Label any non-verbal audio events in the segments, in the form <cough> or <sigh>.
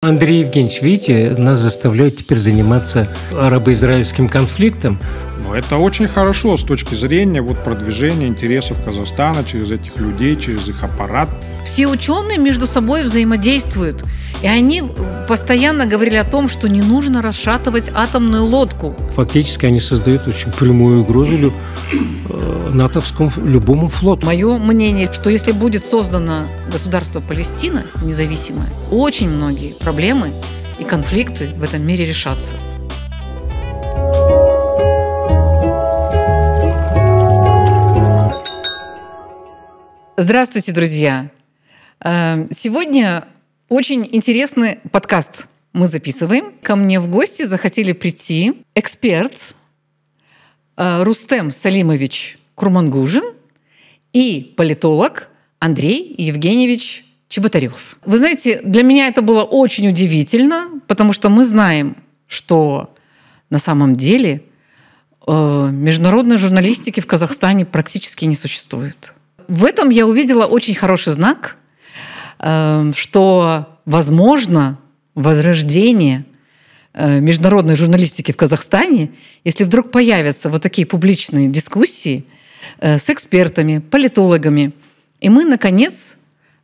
Андрей Евгеньевич, видите, нас заставляют теперь заниматься арабо-израильским конфликтом, этого. Это очень хорошо с точки зрения вот, продвижения интересов Казахстана через этих людей, через их аппарат. Все ученые между собой взаимодействуют. И они постоянно говорили о том, что не нужно расшатывать атомную лодку. Фактически они создают очень прямую угрозу э, натовскому любому флоту. Мое мнение, что если будет создано государство Палестина независимое, очень многие проблемы и конфликты в этом мире решатся. thank you Здравствуйте, друзья! Э, сегодня очень интересный подкаст мы записываем. Ко мне в гости захотели прийти эксперт э, Рустем Салимович Курмангужин и политолог Андрей Евгеньевич Чеботарев. Вы знаете, для меня это было очень удивительно, потому что мы знаем, что на самом деле э, международной журналистики в Казахстане практически не существует в этом я увидела очень хороший знак, эм, что, возможно, возрождение э, международной журналистики в Казахстане, если вдруг появятся вот такие публичные дискуссии э, с экспертами, политологами, и мы, наконец,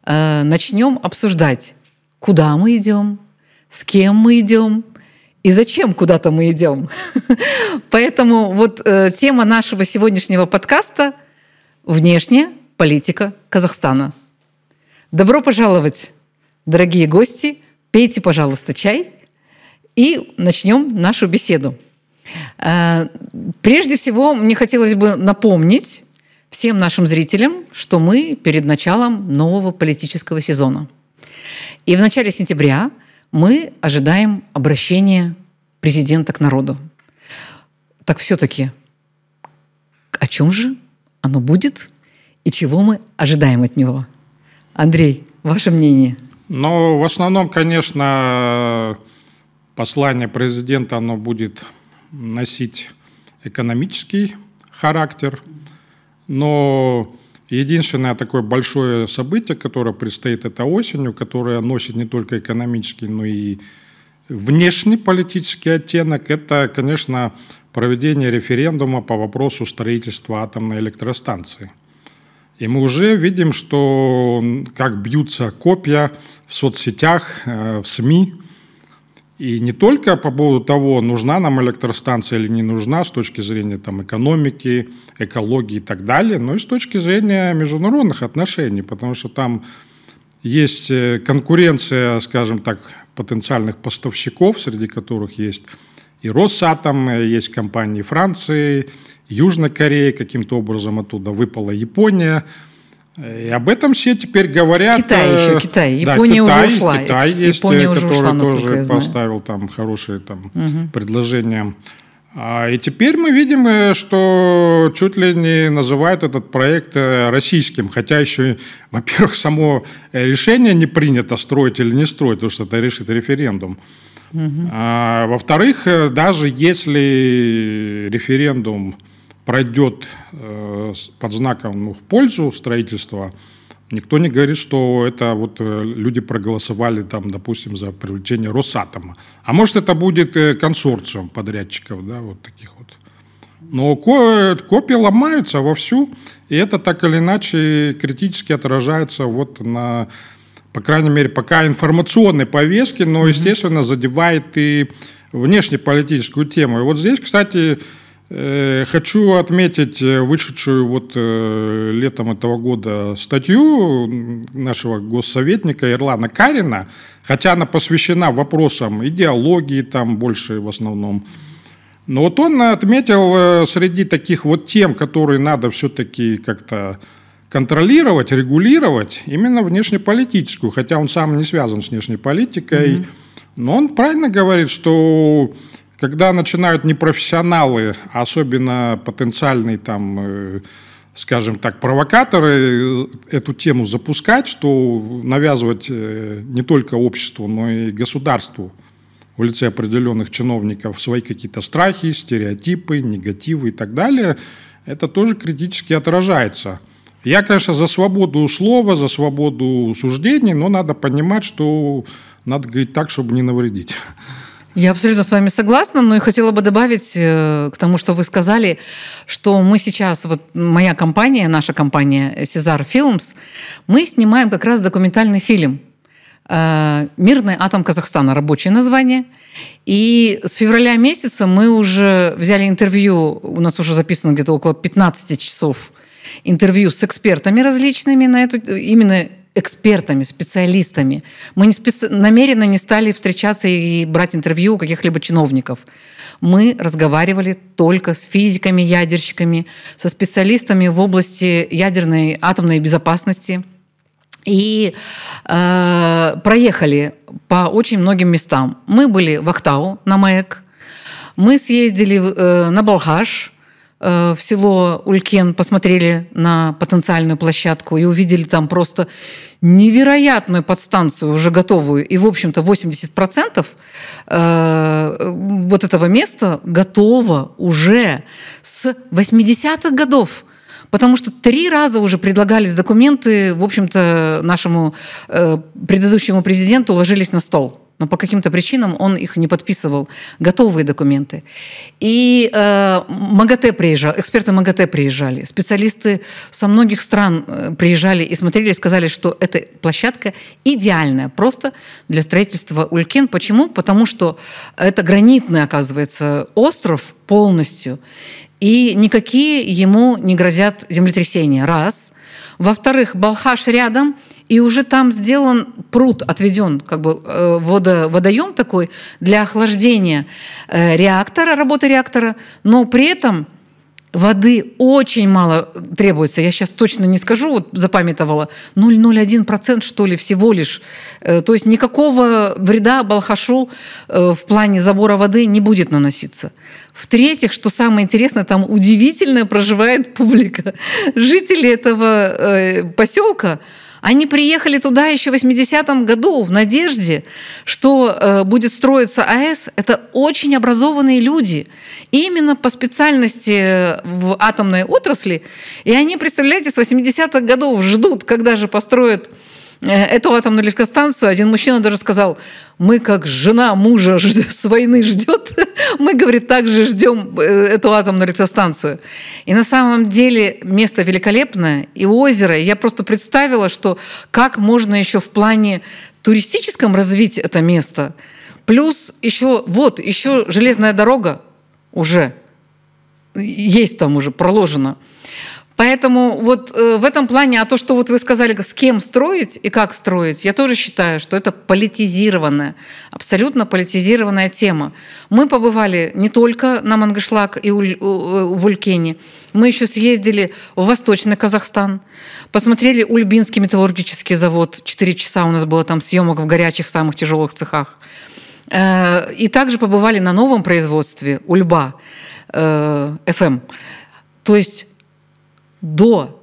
э, начнем обсуждать, куда мы идем, с кем мы идем, и зачем куда-то мы идем. <laughs> Поэтому вот тема нашего сегодняшнего подкаста внешняя политика Казахстана. Добро пожаловать, дорогие гости. Пейте, пожалуйста, чай и начнем нашу беседу. Э, прежде всего, мне хотелось бы напомнить всем нашим зрителям, что мы перед началом нового политического сезона. И в начале сентября мы ожидаем обращения президента к народу. Так все-таки о чем же оно будет? и чего мы ожидаем от него. Андрей, ваше мнение? Ну, в основном, конечно, послание президента, оно будет носить экономический характер, но единственное такое большое событие, которое предстоит, это осенью, которое носит не только экономический, но и внешний политический оттенок, это, конечно, проведение референдума по вопросу строительства атомной электростанции – и мы уже видим, что как бьются копья в соцсетях, э, в СМИ. И не только по поводу того, нужна нам электростанция или не нужна с точки зрения там, экономики, экологии и так далее, но и с точки зрения международных отношений, потому что там есть э, конкуренция, скажем так, потенциальных поставщиков, среди которых есть и Росатом, э, есть компании Франции, Южной Кореи, каким-то образом оттуда выпала Япония. Э, и об этом все теперь говорят. Китай э, еще, Китай. Япония да, Китай, уже ушла. Китай есть, Япония который ушла, тоже поставил там хорошие там, угу. предложения. А, и теперь мы видим, что чуть ли не называют этот проект российским, хотя еще, во-первых, само решение не принято, строить или не строить, потому что это решит референдум. А, во-вторых, э, даже если референдум пройдет э, под знаком ну, в пользу строительства, никто не говорит, что это вот э, люди проголосовали там, допустим, за привлечение Росатома. А может, это будет э, консорциум подрядчиков, да, вот таких вот. Но копии ломаются вовсю, и это так или иначе критически отражается вот на по крайней мере, пока информационной повестки, но, естественно, задевает и внешнеполитическую тему. И вот здесь, кстати, э, Хочу отметить э, вышедшую вот э, летом этого года статью нашего госсоветника Ирлана Карина, хотя она посвящена вопросам идеологии там больше в основном. Но вот он отметил среди таких вот тем, которые надо все-таки как-то контролировать, регулировать именно внешнеполитическую, хотя он сам не связан с внешней политикой. Mm-hmm. Но он правильно говорит, что когда начинают непрофессионалы, а особенно потенциальные там э, скажем так, провокаторы э, эту тему запускать, что навязывать э, не только обществу, но и государству в лице определенных чиновников свои какие-то страхи, стереотипы, негативы и так далее, это тоже критически отражается – я, конечно, за свободу слова, за свободу суждений, но надо понимать, что надо говорить так, чтобы не навредить. Я абсолютно с вами согласна, но и хотела бы добавить э, к тому, что вы сказали, что мы сейчас, вот моя компания, наша компания Cesar Films, мы снимаем как раз документальный фильм э, «Мирный атом Казахстана», рабочее название. И с февраля месяца мы уже взяли интервью, у нас уже записано где-то около 15 часов – интервью с экспертами различными на эту, именно экспертами, специалистами. Мы не специ... намеренно не стали встречаться и брать интервью у каких-либо чиновников. Мы разговаривали только с физиками, ядерщиками, со специалистами в области ядерной атомной безопасности и э, проехали по очень многим местам. Мы были в Ахтау на МАЭК, мы съездили э, на Балхаш, Э, в село Улькен, посмотрели на потенциальную площадку и увидели там просто невероятную подстанцию, уже готовую. И, в общем-то, 80% э, вот этого места готово уже с 80-х годов потому что три раза уже предлагались документы, в общем-то, нашему э, предыдущему президенту ложились на стол но по каким-то причинам он их не подписывал, готовые документы. И э, МАГАТЭ приезжал, эксперты МАГАТЭ приезжали, специалисты со многих стран э, приезжали и смотрели, и сказали, что эта площадка идеальная просто для строительства Улькен. Почему? Потому что это гранитный, оказывается, остров полностью, и никакие ему не грозят землетрясения. Раз. Во-вторых, Балхаш рядом – и уже там сделан пруд, отведен как бы э, водо, водоем такой для охлаждения э, реактора, работы реактора, но при этом Воды очень мало требуется. Я сейчас точно не скажу, вот запамятовала. 0,01% что ли всего лишь. Э, то есть никакого вреда Балхашу в плане забора воды не будет наноситься. В-третьих, что самое интересное, там удивительно проживает публика. <laughs> Жители этого поселка – они приехали туда еще в 80-м году в надежде, что э, будет строиться АЭС. Это очень образованные люди. Именно по специальности э, в атомной отрасли. И они, представляете, с 80-х годов ждут, когда же построят Э, эту атомную электростанцию, один мужчина даже сказал, мы как жена мужа <laughs> с войны ждет, <laughs> мы, говорит, также ждем э, эту атомную электростанцию. И на самом деле место великолепное, и озеро. я просто представила, что как можно еще в плане туристическом развить это место. Плюс еще, вот, еще железная дорога уже э, есть там уже проложена. Поэтому вот э, в этом плане, а то, что вот вы сказали, с кем строить и как строить, я тоже считаю, что это политизированная, абсолютно политизированная тема. Мы побывали не только на Мангышлак и Уль, у, э, мы еще съездили в Восточный Казахстан, посмотрели Ульбинский металлургический завод, 4 часа у нас было там съемок в горячих, самых тяжелых цехах. Э, и также побывали на новом производстве Ульба э, FM. Эм. То есть до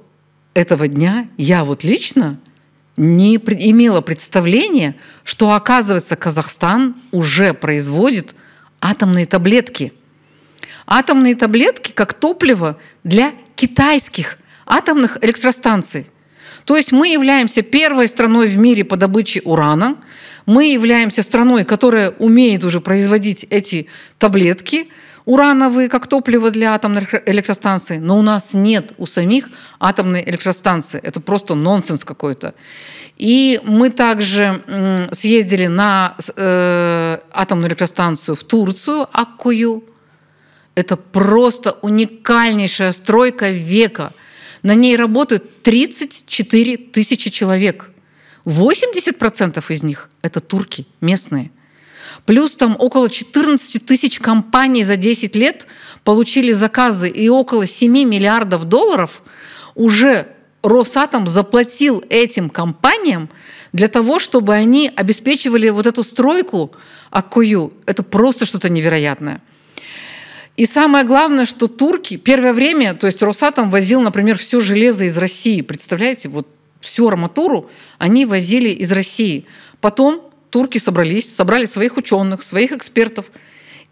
этого дня я вот лично не имела представления, что, оказывается, Казахстан уже производит атомные таблетки. Атомные таблетки как топливо для китайских атомных электростанций. То есть мы являемся первой страной в мире по добыче урана, мы являемся страной, которая умеет уже производить эти таблетки – урановые как топливо для атомной электростанции, но у нас нет у самих атомной электростанции. Это просто нонсенс какой-то. И мы также съездили на э, атомную электростанцию в Турцию, Аккую. Это просто уникальнейшая стройка века. На ней работают 34 тысячи человек. 80% из них – это турки местные – Плюс там около 14 тысяч компаний за 10 лет получили заказы и около 7 миллиардов долларов уже Росатом заплатил этим компаниям для того, чтобы они обеспечивали вот эту стройку Акую. Это просто что-то невероятное. И самое главное, что турки первое время, то есть Росатом возил, например, все железо из России. Представляете, вот всю арматуру они возили из России. Потом турки собрались, собрали своих ученых, своих экспертов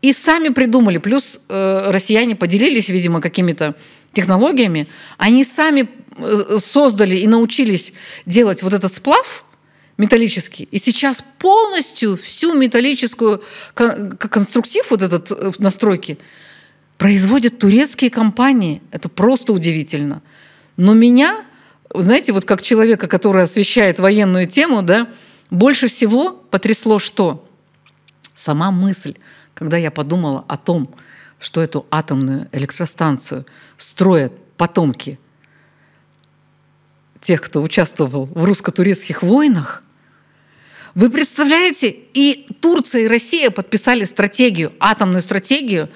и сами придумали. Плюс э, россияне поделились, видимо, какими-то технологиями. Они сами э, создали и научились делать вот этот сплав металлический. И сейчас полностью всю металлическую конструктив вот этот э, настройки производят турецкие компании. Это просто удивительно. Но меня, знаете, вот как человека, который освещает военную тему, да, больше всего потрясло что? Сама мысль, когда я подумала о том, что эту атомную электростанцию строят потомки тех, кто участвовал в русско-турецких войнах, вы представляете, и Турция, и Россия подписали стратегию, атомную стратегию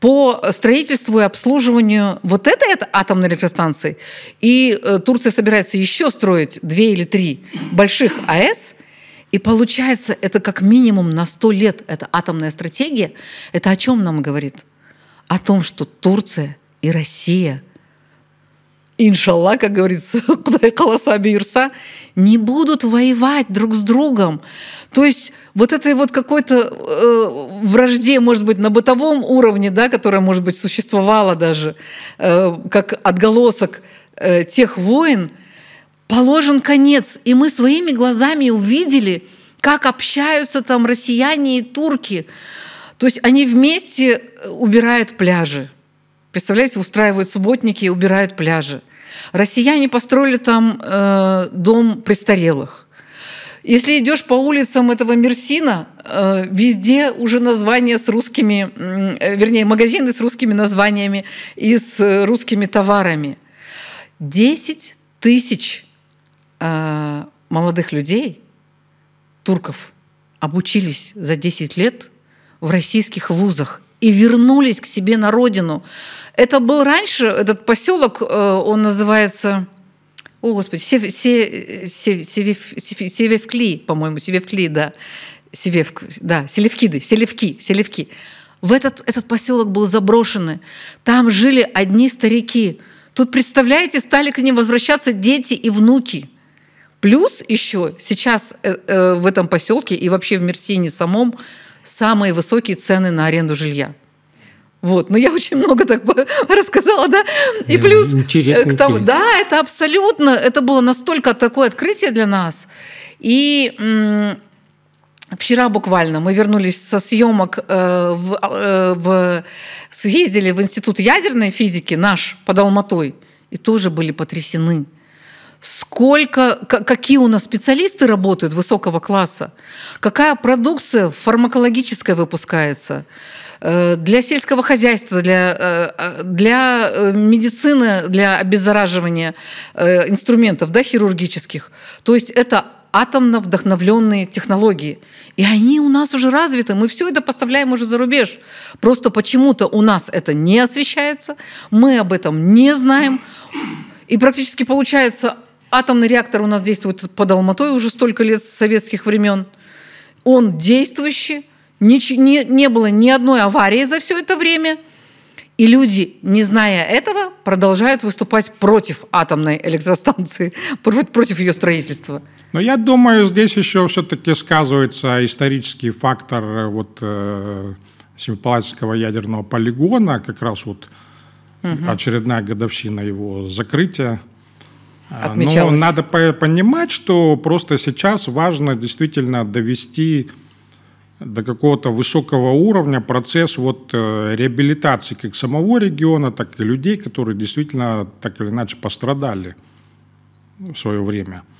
по строительству и обслуживанию вот этой атомной электростанции. И э, Турция собирается еще строить две или три больших АЭС, и получается, это как минимум на 100 лет, эта атомная стратегия, это о чем нам говорит? О том, что Турция и Россия, иншалла, как говорится, <laughs> куда и колосаби юрса, не будут воевать друг с другом. То есть вот этой вот какой-то э, вражде, может быть, на бытовом уровне, да, которая, может быть, существовала даже, э, как отголосок э, тех войн – положен конец. И мы своими глазами увидели, как общаются там россияне и турки. То есть они вместе э, убирают пляжи. Представляете, устраивают субботники и убирают пляжи. Россияне построили там э, дом престарелых. Если идешь по улицам этого Мерсина, э, везде уже названия с русскими, э, вернее, магазины с русскими названиями и с э, русскими товарами. 10 тысяч Э, молодых людей, турков, обучились за 10 лет в российских вузах и вернулись к себе на родину. Это был раньше, этот поселок, э, он называется, о господи, Сев, Сев, Сев, Севев, Севевкли, по-моему, Севевкли, да, Севевк, да, Селевкиды, Селевки, Селевки. В этот, этот поселок был заброшенный. Там жили одни старики. Тут, представляете, стали к ним возвращаться дети и внуки – Плюс еще сейчас э, э, в этом поселке и вообще в Мерсине самом самые высокие цены на аренду жилья. Вот, но ну, я очень много так <laughs> рассказала, да. И плюс э, интересно, к тому, интересно. да, это абсолютно, это было настолько такое открытие для нас. И Вчера буквально мы вернулись со съемок, э, в, э, в, съездили в Институт ядерной физики наш под Алматой, и тоже были потрясены сколько, какие у нас специалисты работают высокого класса, какая продукция фармакологическая выпускается э, для сельского хозяйства, для, э, э, для медицины, для обеззараживания инструментов да, хирургических. То есть это атомно вдохновленные технологии. И они у нас уже развиты, мы все это поставляем уже за рубеж. Просто почему-то у нас это не освещается, мы об этом не знаем. И практически получается Атомный реактор у нас действует под Алматой уже столько лет с советских времен. Он действующий, не, не, не было ни одной аварии за все это время. И люди, не зная этого, продолжают выступать против атомной электростанции, <laughs> против ее строительства. Но я думаю, здесь еще все-таки сказывается исторический фактор э, вот, э, Семипалатинского ядерного полигона, как раз вот угу. очередная годовщина его закрытия. А, ну, отмечалось? Ну, надо понимать, что просто сейчас важно действительно довести до какого-то высокого уровня процесс вот э, реабилитации как самого региона, так и людей, которые действительно так или иначе пострадали в свое время –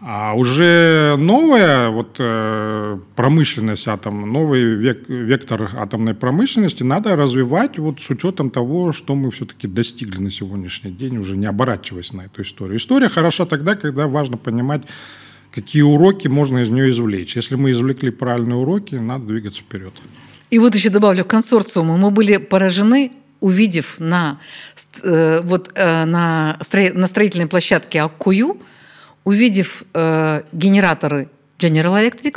а уже новая вот, э, промышленность атом, новый век, вектор атомной промышленности надо развивать вот с учетом того, что мы все-таки достигли на сегодняшний день, уже не оборачиваясь на эту историю. История хороша тогда, когда важно понимать, какие уроки можно из нее извлечь. Если мы извлекли правильные уроки, надо двигаться вперед. И вот еще добавлю, консорциумы. Мы были поражены увидев на, э, вот, э, на, строи, на строительной площадке Аккую – увидев э, генераторы General Electric,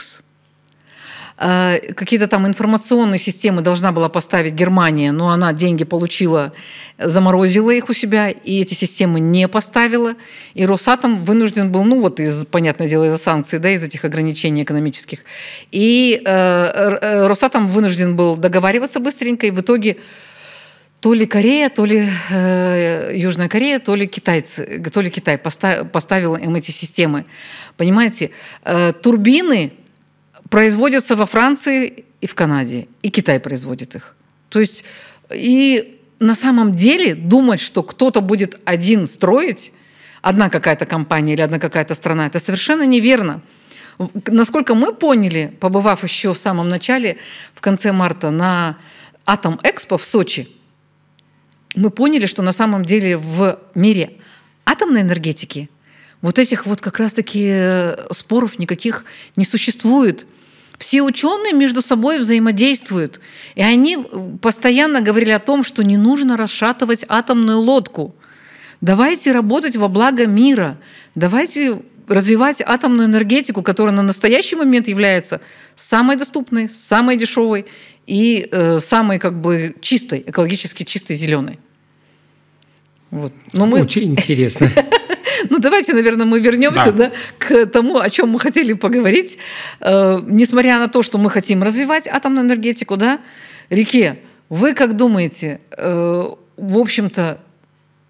э, какие-то там информационные системы должна была поставить Германия, но она деньги получила, заморозила их у себя, и эти системы не поставила. И Росатом вынужден был, ну вот, из, понятное дело, из-за санкций, да, из этих ограничений экономических. И э, э, Росатом вынужден был договариваться быстренько, и в итоге то ли Корея, то ли э, Южная Корея, то ли, китайцы, то ли Китай поставил им эти системы. Понимаете, э, турбины производятся во Франции и в Канаде, и Китай производит их. То есть и на самом деле думать, что кто-то будет один строить, одна какая-то компания или одна какая-то страна, это совершенно неверно. Насколько мы поняли, побывав еще в самом начале, в конце марта на Атом Экспо в Сочи, мы поняли, что на самом деле в мире атомной энергетики вот этих вот как раз-таки э, споров никаких не существует. Все ученые между собой взаимодействуют. И они э, постоянно говорили о том, что не нужно расшатывать атомную лодку. Давайте работать во благо мира. Давайте развивать атомную энергетику, которая на настоящий момент является самой доступной, самой дешевой и э, самый как бы чистый, экологически чистый зеленый. Вот. Но мы... Очень интересно. <laughs> Ну, давайте, наверное, мы вернемся да. Да, к тому, о чем мы хотели поговорить. Э, несмотря на то, что мы хотим развивать атомную энергетику, да, реке, вы как думаете, э, в общем-то,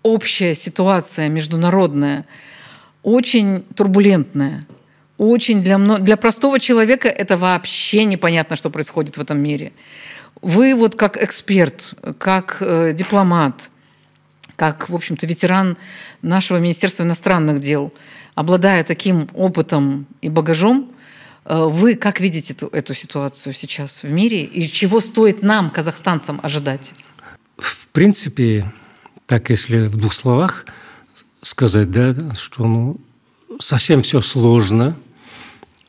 общая ситуация международная очень турбулентная очень для, мно... для простого человека это вообще непонятно, что происходит в этом мире. Вы вот как эксперт, как э, дипломат, как, в общем-то, ветеран нашего Министерства иностранных дел, обладая таким опытом и багажом, э, вы как видите эту, эту ситуацию сейчас в мире и чего стоит нам, казахстанцам, ожидать? В принципе, так если в двух словах сказать, да, что ну, совсем все сложно –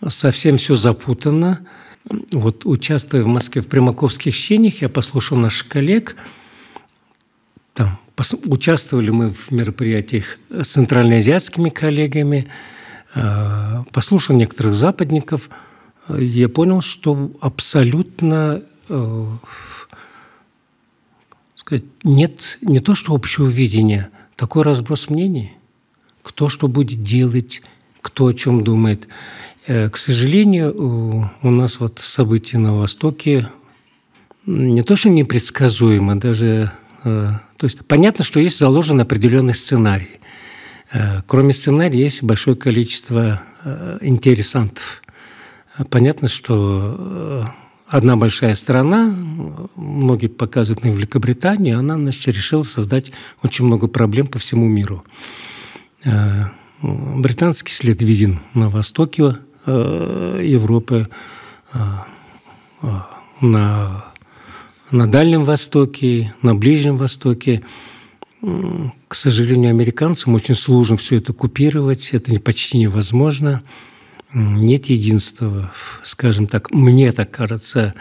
совсем все запутано. Вот участвуя в Москве в Примаковских чтениях, я послушал наших коллег, там участвовали мы в мероприятиях с центральноазиатскими коллегами, а, послушал некоторых западников, я понял, что абсолютно э, сказать, нет не то что общего видения, такой разброс мнений, кто что будет делать, кто о чем думает. Э, к сожалению, у нас вот события на Востоке не то, что непредсказуемы, даже... Э, то есть понятно, что есть заложен определенный сценарий. Э, кроме сценария есть большое количество интересантов. Понятно, что одна большая страна, многие показывают на Великобританию, она значит, решила создать очень много проблем по всему миру. Британский след виден на востоке, Э, Европы, э, э, на, на Дальнем Востоке, на Ближнем Востоке. К сожалению, американцам очень сложно все это купировать, это почти невозможно. Нет единства, скажем так, мне так кажется,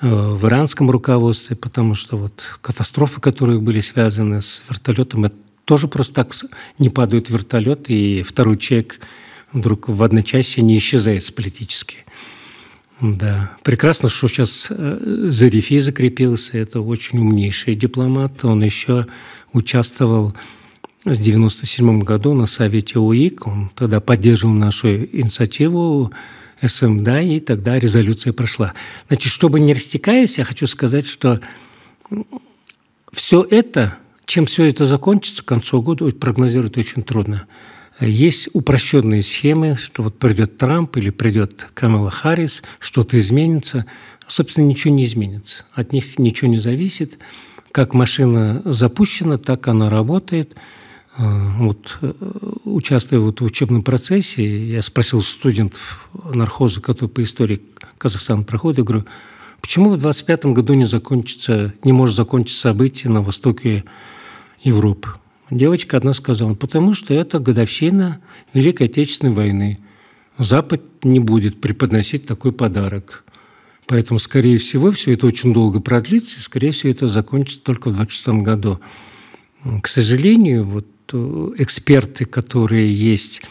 в иранском руководстве, потому что вот катастрофы, которые были связаны с вертолетом, это тоже просто так не падают вертолет, и второй человек – вдруг в одночасье не исчезает политически. Да, прекрасно, что сейчас э, Зарифи закрепился, это очень умнейший дипломат. Он еще участвовал в 1997 году на Совете ОИК, он тогда поддерживал нашу инициативу СМД, и тогда резолюция прошла. Значит, чтобы не растекаясь, я хочу сказать, что все это, чем все это закончится к концу года, прогнозировать очень трудно. Есть упрощенные схемы, что вот придет Трамп или придет Камала Харрис, что-то изменится. Собственно, ничего не изменится. От них ничего не зависит. Как машина запущена, так она работает. А, вот, э, участвуя вот в учебном процессе, я спросил студентов нархоза, которые по истории Казахстана проходят, я говорю, почему в 25 году не, закончится, не может закончиться событие на востоке Европы? девочка одна сказала, потому что это годовщина Великой Отечественной войны. Запад не будет преподносить такой подарок. Поэтому, скорее всего, все это очень долго продлится, и, скорее всего, это закончится только в 2026 году. К сожалению, вот э, эксперты, которые есть,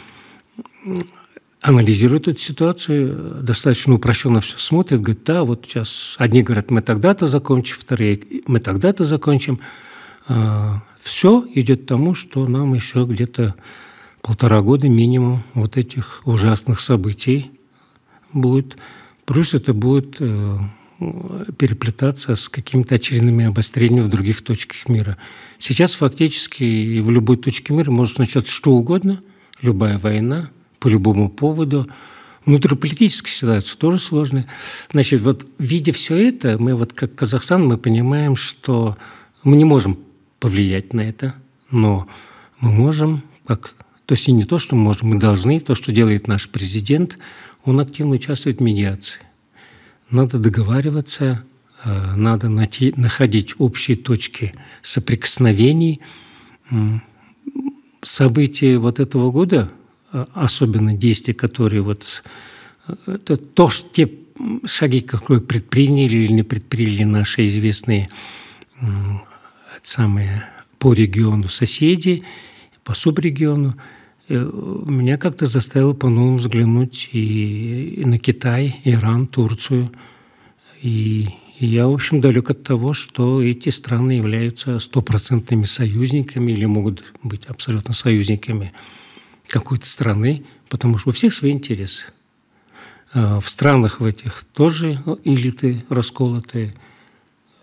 анализируют эту ситуацию, достаточно упрощенно все смотрят, говорят, да, вот сейчас одни говорят, мы тогда-то закончим, вторые, мы тогда-то закончим. А, все идет к тому, что нам еще где-то полтора года минимум вот этих ужасных событий будет. Плюс это будет э, переплетаться с какими-то очередными обострениями в других точках мира. Сейчас фактически в любой точке мира может начаться что угодно, любая война, по любому поводу. Внутриполитическая ситуация тоже сложная. Значит, вот видя все это, мы вот как Казахстан, мы понимаем, что мы не можем повлиять на это, но мы можем, как, то есть не то, что мы можем, мы должны, то, что делает наш президент, он активно участвует в медиации. Надо договариваться, э, надо найти, находить общие точки соприкосновений. События вот этого года, э, особенно действия, которые вот э, это то, что те шаги, которые предприняли или не предприняли наши известные самые по региону соседи, по субрегиону, э, меня как-то заставило по-новому взглянуть и, на Китай, Иран, Турцию. И, и я, в общем, далек от того, что эти страны являются стопроцентными союзниками или могут быть абсолютно союзниками какой-то страны, потому что у всех свои интересы. Э, в странах в этих тоже элиты расколоты,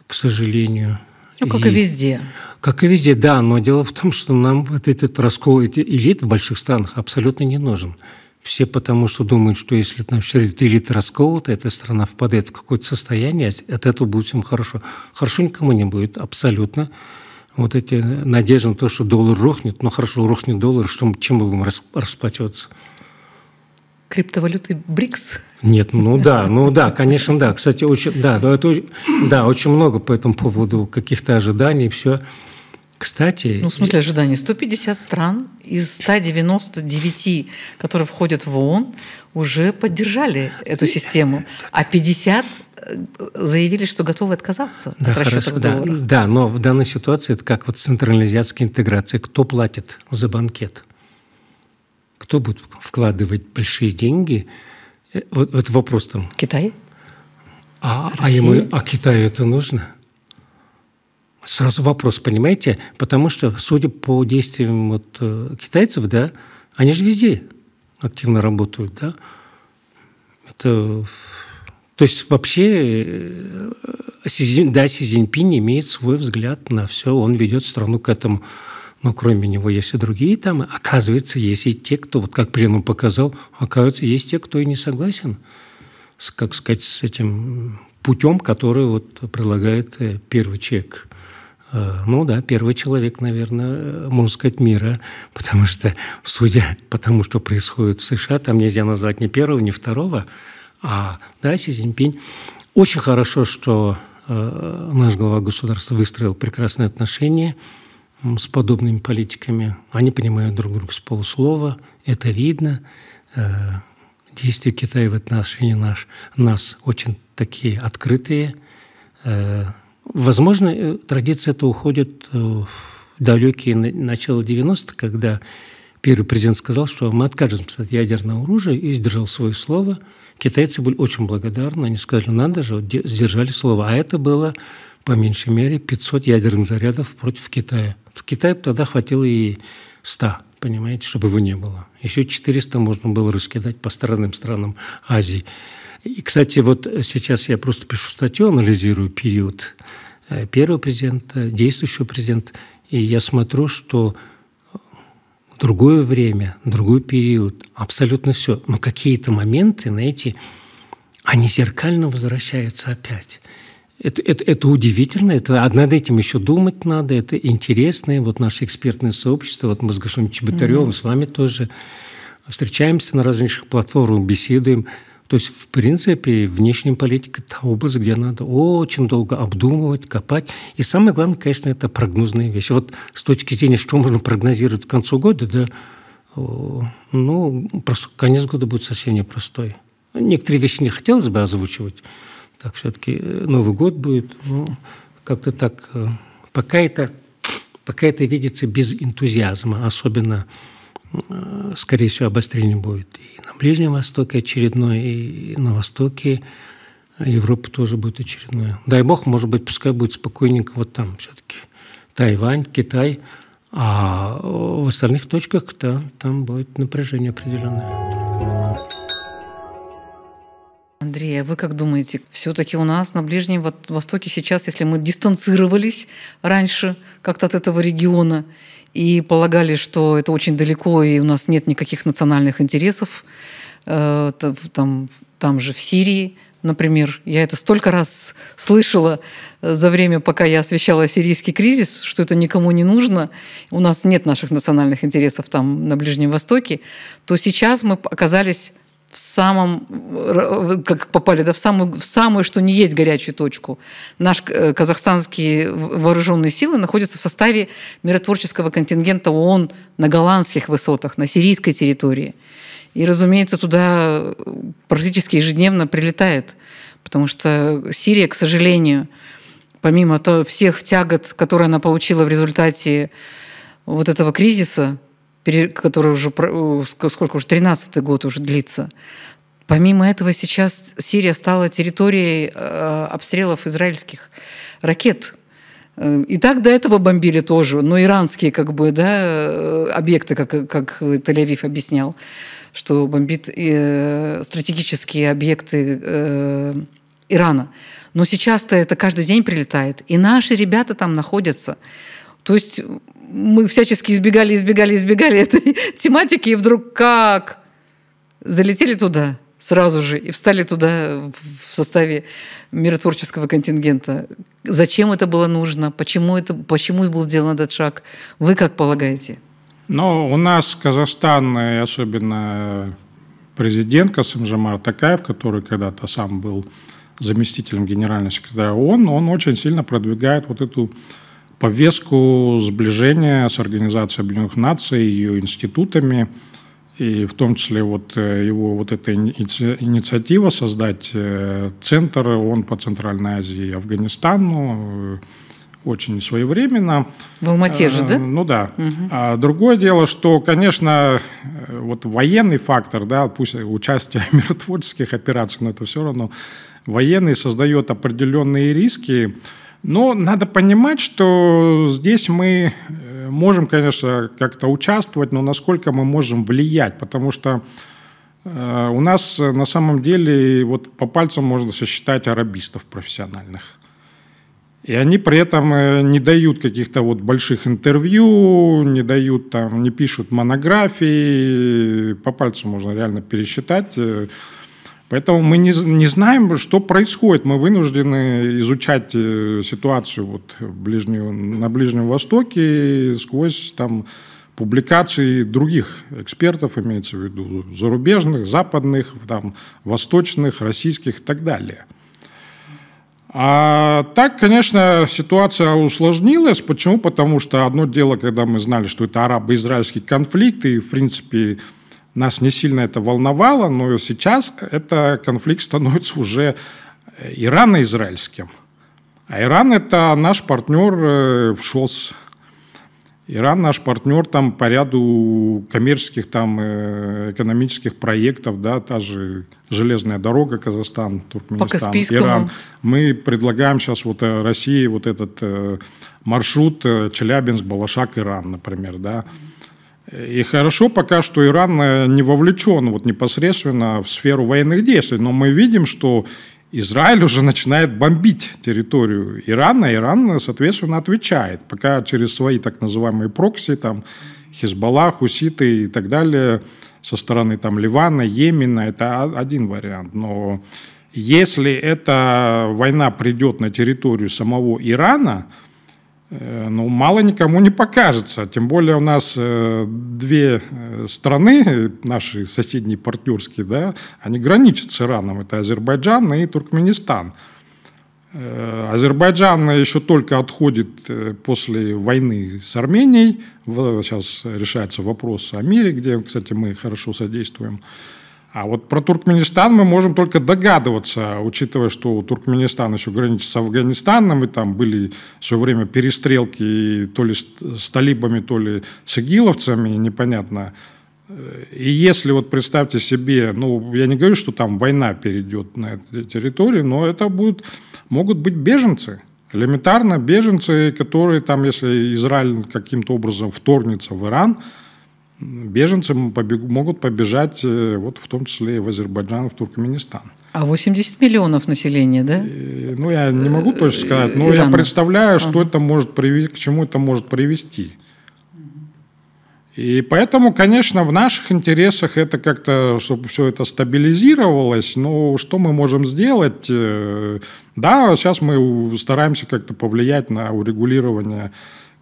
к сожалению – ну, как и, и везде. Как и везде, да. Но дело в том, что нам вот этот раскол элит в больших странах абсолютно не нужен. Все потому что думают, что если там среди элит расколота, эта страна впадает в какое-то состояние, от этого будет всем хорошо. Хорошо никому не будет, абсолютно. Вот эти надежды на то, что доллар рухнет, ну хорошо, рухнет доллар, что, чем мы будем расплачиваться? криптовалюты БРИКС. Нет, ну да, <laughs> ну да, конечно, да. Кстати, очень, да, но это, да, очень много по этому поводу каких-то ожиданий, все. Кстати... Ну, в смысле ожиданий. 150 стран из 199, которые входят в ООН, уже поддержали эту систему, а 50 э, заявили, что готовы отказаться да, от расчетов хорошо, в Да, да, но в данной ситуации это как вот централизация интеграции. Кто платит за банкет? кто будет вкладывать большие деньги? Э, вот, вот вопрос там. Китай? А, а, ему, а Китаю это нужно? Сразу вопрос, понимаете? Потому что, судя по действиям вот, э, китайцев, да, они же везде активно работают, да? Это... То есть вообще э, да, Си Цзиньпинь имеет свой взгляд на все, он ведет страну к этому но ну, кроме него есть и другие там. Оказывается, есть и те, кто, вот как пленум показал, оказывается, есть те, кто и не согласен, с, как сказать, с этим путем, который вот предлагает э, первый человек. Э, ну да, первый человек, наверное, э, можно сказать, мира, потому что, судя по тому, что происходит в США, там нельзя назвать ни первого, ни второго, а да, Си Цзиньпинь. Очень хорошо, что наш глава государства выстроил прекрасные отношения – с подобными политиками. Они понимают друг друга с полуслова, это видно. Э, действия Китая в отношении наш, нас очень такие открытые. Э, возможно, э, традиция это уходит в далекие начало 90-х, когда первый президент сказал, что мы откажемся от ядерного оружия, и сдержал свое слово. Китайцы были очень благодарны, они сказали, надо же, вот сдержали слово. А это было по меньшей мере 500 ядерных зарядов против Китая. В Китае тогда хватило и 100, понимаете, чтобы его не было. Еще 400 можно было раскидать по странным странам Азии. И, кстати, вот сейчас я просто пишу статью, анализирую период э, первого президента, действующего президента, и я смотрю, что другое время, другой период, абсолютно все. Но какие-то моменты, знаете, они зеркально возвращаются опять. Это, это, это удивительно, это, а над этим еще думать надо, это интересно. И вот наше экспертное сообщество, вот мы с Гашом Чеботаревым, mm-hmm. с вами тоже встречаемся на различных платформах, беседуем. То есть, в принципе, внешняя политика – это область, где надо очень долго обдумывать, копать. И самое главное, конечно, это прогнозные вещи. Вот с точки зрения, что можно прогнозировать к концу года, да, ну, конец года будет совсем непростой. Некоторые вещи не хотелось бы озвучивать – так, все-таки э, Новый год будет. Ну, как-то так. Э, пока это, пока это видится без энтузиазма, особенно э, скорее всего, обострение будет и на Ближнем Востоке очередное, и на Востоке Европы тоже будет очередное. Дай бог, может быть, пускай будет спокойненько вот там все-таки. Тайвань, Китай, а в остальных точках, да, там будет напряжение определенное. Андрей, а вы как думаете, все-таки у нас на Ближнем Востоке сейчас, если мы дистанцировались раньше как-то от этого региона и полагали, что это очень далеко и у нас нет никаких национальных интересов, э, там, там же в Сирии, например, я это столько раз слышала за время, пока я освещала сирийский кризис, что это никому не нужно, у нас нет наших национальных интересов там на Ближнем Востоке, то сейчас мы оказались в самом, как попали, да, в самую, в самую, что не есть горячую точку. Наши э, казахстанские вооруженные силы находятся в составе миротворческого контингента ООН на голландских высотах, на сирийской территории. И, разумеется, туда э, практически ежедневно прилетает, потому что Сирия, к сожалению, помимо всех тягот, которые она получила в результате вот этого кризиса, который уже, сколько уже, 13-й год уже длится. Помимо этого, сейчас Сирия стала территорией э, обстрелов израильских ракет. Э, и так до этого бомбили тоже, но иранские как бы, да, э, объекты, как, как Тель-Авив объяснял, что бомбит стратегические объекты Ирана. Но сейчас-то это каждый день прилетает, и наши ребята там находятся. То есть мы всячески избегали, избегали, избегали этой <laughs> тематики, и вдруг как залетели туда сразу же и встали туда в составе миротворческого контингента. Зачем это было нужно? Почему, это, почему был сделан этот шаг? Вы как полагаете? Ну, у нас Казахстан, особенно президент Касымжамар Такаев, который когда-то сам был заместителем генерального секретаря ООН, он очень сильно продвигает вот эту повестку сближения с Организацией Объединенных Наций, ее институтами, и в том числе вот э, его вот эта инициатива создать э, центр ООН по Центральной Азии и Афганистану э, очень своевременно. В Алмате же, да? Ну да. Угу. А другое дело, что, конечно, вот военный фактор, да, пусть участие в <laughs> миротворческих операциях, но это все равно военный создает определенные риски, но надо понимать, что здесь мы э, можем, конечно, как-то участвовать, но насколько мы можем влиять, потому что э, у нас э, на самом деле вот по пальцам можно сосчитать арабистов профессиональных. И они при этом не дают каких-то вот больших интервью, не дают там, не пишут монографии. По пальцу можно реально пересчитать Поэтому мы не, не знаем, что происходит. Мы вынуждены изучать э, ситуацию вот ближнего, на Ближнем Востоке сквозь там, публикации других экспертов, имеется в виду зарубежных, западных, там, восточных, российских и так далее. А так, конечно, ситуация усложнилась. Почему? Потому что одно дело, когда мы знали, что это арабо-израильский конфликт, и, в принципе, нас не сильно это волновало, но сейчас этот конфликт становится уже э, ирано-израильским. А Иран – это наш партнер э, в ШОС. Иран наш партнер там по ряду коммерческих там э, экономических проектов, да, та же железная дорога Казахстан, Туркменистан, Иран. Мы предлагаем сейчас вот России вот этот маршрут Челябинск, Балашак, Иран, например, да. Mm-hmm и хорошо пока, что Иран э, не вовлечен вот непосредственно в сферу военных действий, но мы видим, что Израиль уже начинает бомбить территорию Ирана, Иран, э, соответственно, отвечает, пока через свои так называемые прокси, там, Хизбалла, Хуситы и так далее, со стороны там Ливана, Йемена, это один вариант, но если эта война придет на территорию самого Ирана – Э, ну, мало никому не покажется. Тем более у нас э, две э, страны, наши соседние партнерские, да, они граничат с Ираном. Это Азербайджан и Туркменистан. Азербайджан еще только отходит после войны с Арменией. Сейчас решается вопрос о мире, где, кстати, мы хорошо содействуем. А вот про Туркменистан мы можем только догадываться, учитывая, что Туркменистан еще граничит с Афганистаном, и там были все время перестрелки то ли с талибами, то ли с игиловцами, непонятно. Э, и если вот представьте себе, ну, я не говорю, что там война перейдет на этой территории, но это будут, могут быть беженцы. Элементарно беженцы, которые там, если Израиль каким-то образом вторгнется в Иран – Беженцы побег, могут побежать э, вот в том числе и в Азербайджан, в Туркменистан. А 80 миллионов населения, да? И, э, ну, я не могу точно э, сказать, но Ирана. я представляю, что а. это может привести, к чему это может привести. И поэтому, конечно, в наших интересах это как-то, чтобы все это стабилизировалось. Но что мы можем сделать? Да, сейчас мы стараемся как-то повлиять на урегулирование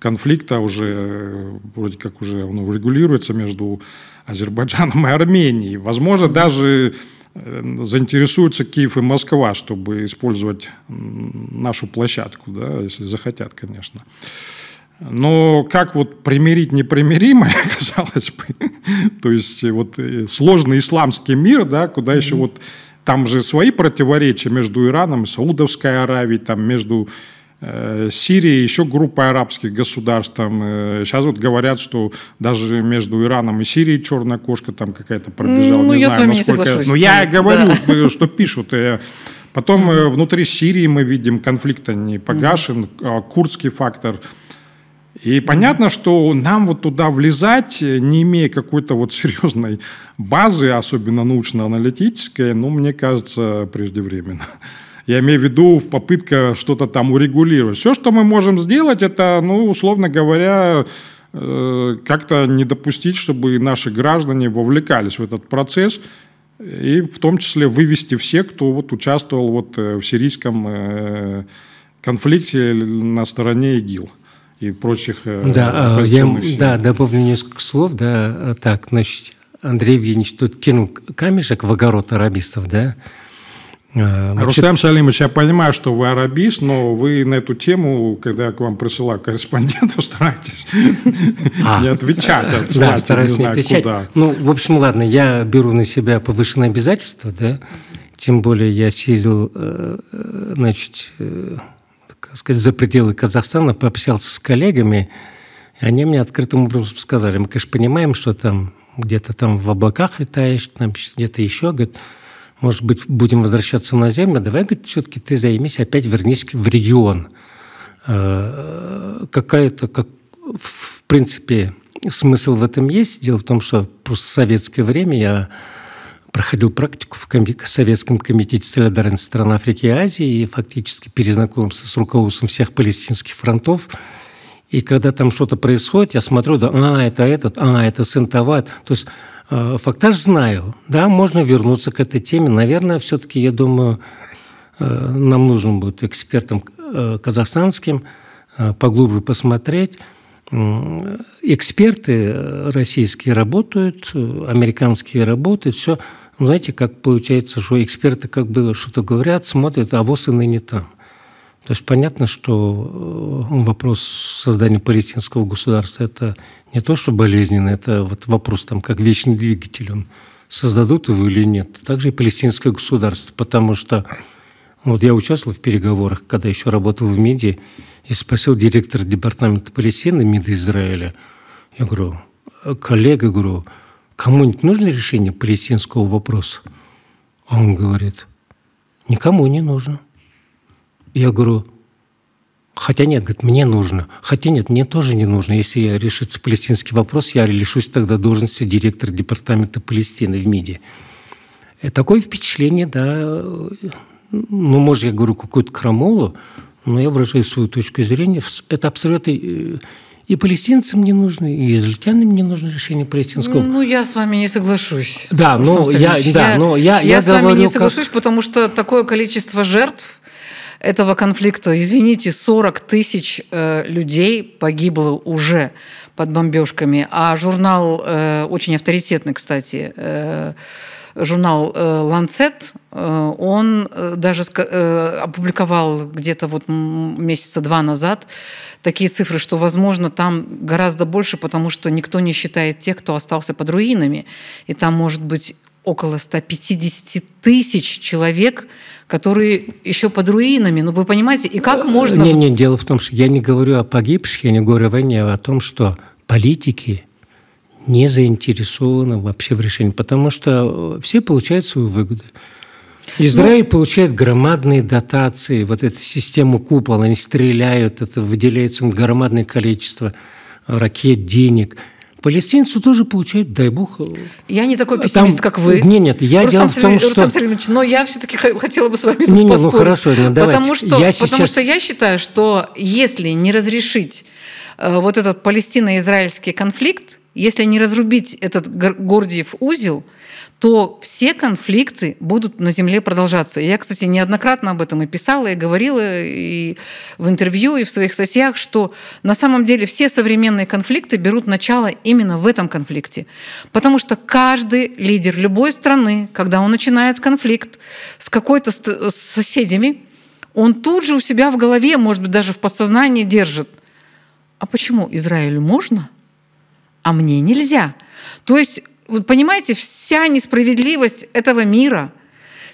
конфликта уже, э, вроде как уже он урегулируется между Азербайджаном и Арменией. Возможно, даже э, заинтересуются Киев и Москва, чтобы использовать нашу площадку, да, если захотят, конечно. Но как вот примирить непримиримое, <laughs> казалось бы, то есть вот э, сложный исламский мир, да, куда еще вот там же свои противоречия между Ираном и Саудовской Аравией, там между Э, Сирии, еще группа арабских государств. Там, сейчас э, вот говорят, что даже между Ираном и Сирией черная кошка там какая-то пробежала. Ну, не я знаю, с вами насколько... не соглашусь. Но ну, я говорю, да. Э, что пишут. Потом mm-hmm. внутри Сирии мы видим конфликт не погашен, mm-hmm. курдский фактор. И понятно, что нам вот туда влезать, не имея какой-то вот серьезной базы, особенно научно-аналитической, ну, мне кажется, преждевременно. Я имею в виду попытка что-то там урегулировать. Все, что мы можем сделать, это, ну, условно говоря, э, как-то не допустить, чтобы наши граждане вовлекались в этот процесс, и в том числе вывести всех, кто вот участвовал вот э, в сирийском э, конфликте на стороне ИГИЛ и прочих да, а, я, сил. Да, добавлю несколько слов. Да, а, так, значит, Андрей Евгеньевич тут кинул камешек в огород арабистов, да, Э, значит... Рустам Салимович, я понимаю, что вы арабист, но вы на эту тему, когда я к вам присылаю корреспондентов, <laughs> старайтесь а. не отвечать. А да, стараюсь не отвечать. Ну, в общем, ладно, я беру на себя повышенные обязательства, да, тем более я съездил, э, э, значит, сказать, за пределы Казахстана, пообщался с коллегами, и они мне открытым образом сказали, мы, конечно, понимаем, что там где-то там в облаках витаешь, там где-то еще, говорит, может быть, будем возвращаться на землю, давай, говорит, все-таки ты займись, опять вернись в регион. Э, какая-то, как, в принципе, смысл в этом есть. Дело в том, что просто в советское время я проходил практику в Советском комитете солидарности стран Африки и Азии и фактически перезнакомился с руководством всех палестинских фронтов. И когда там что-то происходит, я смотрю, да, а, это этот, а, это сын а, То есть Э, фактаж знаю. Да, можно вернуться к этой теме. Наверное, все-таки, я думаю, э, нам нужен будет экспертам э, казахстанским поглубже посмотреть. Эксперты российские работают, американские работают, все. Ну, знаете, как получается, что эксперты как бы что-то говорят, смотрят, а ВОЗ и ныне там. То есть понятно, что вопрос создания палестинского государства – это не то, что болезненно, это вот вопрос там, как вечный двигатель, он создадут его или нет. Также и палестинское государство, потому что вот я участвовал в переговорах, когда еще работал в МИДе, и спросил директор департамента Палестины МИДа Израиля, я говорю, коллега, говорю, кому-нибудь нужно решение палестинского вопроса? Он говорит, никому не нужно. Я говорю, Хотя нет, говорит, мне нужно. Хотя нет, мне тоже не нужно. Если решится палестинский вопрос, я лишусь тогда должности директора департамента Палестины в МИДе. Э, такое впечатление, да, ну, может, я говорю какую-то крамолу, но я выражаю свою точку зрения. Это абсолютно э, и палестинцам не нужны, и израильтянам не нужно решение палестинского. Ну, я с вами не соглашусь. Да, но я, да, но я, я, я с говорю, вами не соглашусь, как... потому что такое количество жертв – этого конфликта, извините, 40 тысяч э, людей погибло уже под бомбежками. А журнал, э, очень авторитетный, кстати, э, журнал «Ланцет», э, э, он э, даже опубликовал где-то вот месяца два назад такие цифры, что, возможно, там гораздо больше, потому что никто не считает тех, кто остался под руинами. И там, может быть, около 150 тысяч человек, которые еще под руинами. Ну, вы понимаете, и как э, можно... Не, не, дело в том, что я не говорю о погибших, я не говорю о войне, а о том, что политики не заинтересованы вообще в решении, потому что э, все получают свою выгоду. Израиль Но... Ну, получает громадные дотации, вот эту систему купола, они стреляют, это выделяется им громадное количество ракет, денег – Палестинцы тоже получают, дай бог. Э, я не такой э, пессимист, там, как вы. Нет, нет, я Рустам дело в том, что... Рустам Сальевич, но я все-таки хотела бы с вами не, не, ну хорошо, ну, давайте. Потому, что, я потому сейчас... что я считаю, что если не разрешить э, вот этот палестино-израильский конфликт, если не разрубить этот Гордиев узел – то все конфликты будут на Земле продолжаться. я, кстати, неоднократно об этом и писала, и говорила, и в интервью, и в своих статьях, что на самом деле все современные конфликты берут начало именно в этом конфликте. Потому что каждый лидер любой страны, когда он начинает конфликт с какой-то с соседями, он тут же у себя в голове, может быть, даже в подсознании держит. А почему Израилю можно, а мне нельзя? То есть вы понимаете, вся несправедливость этого мира,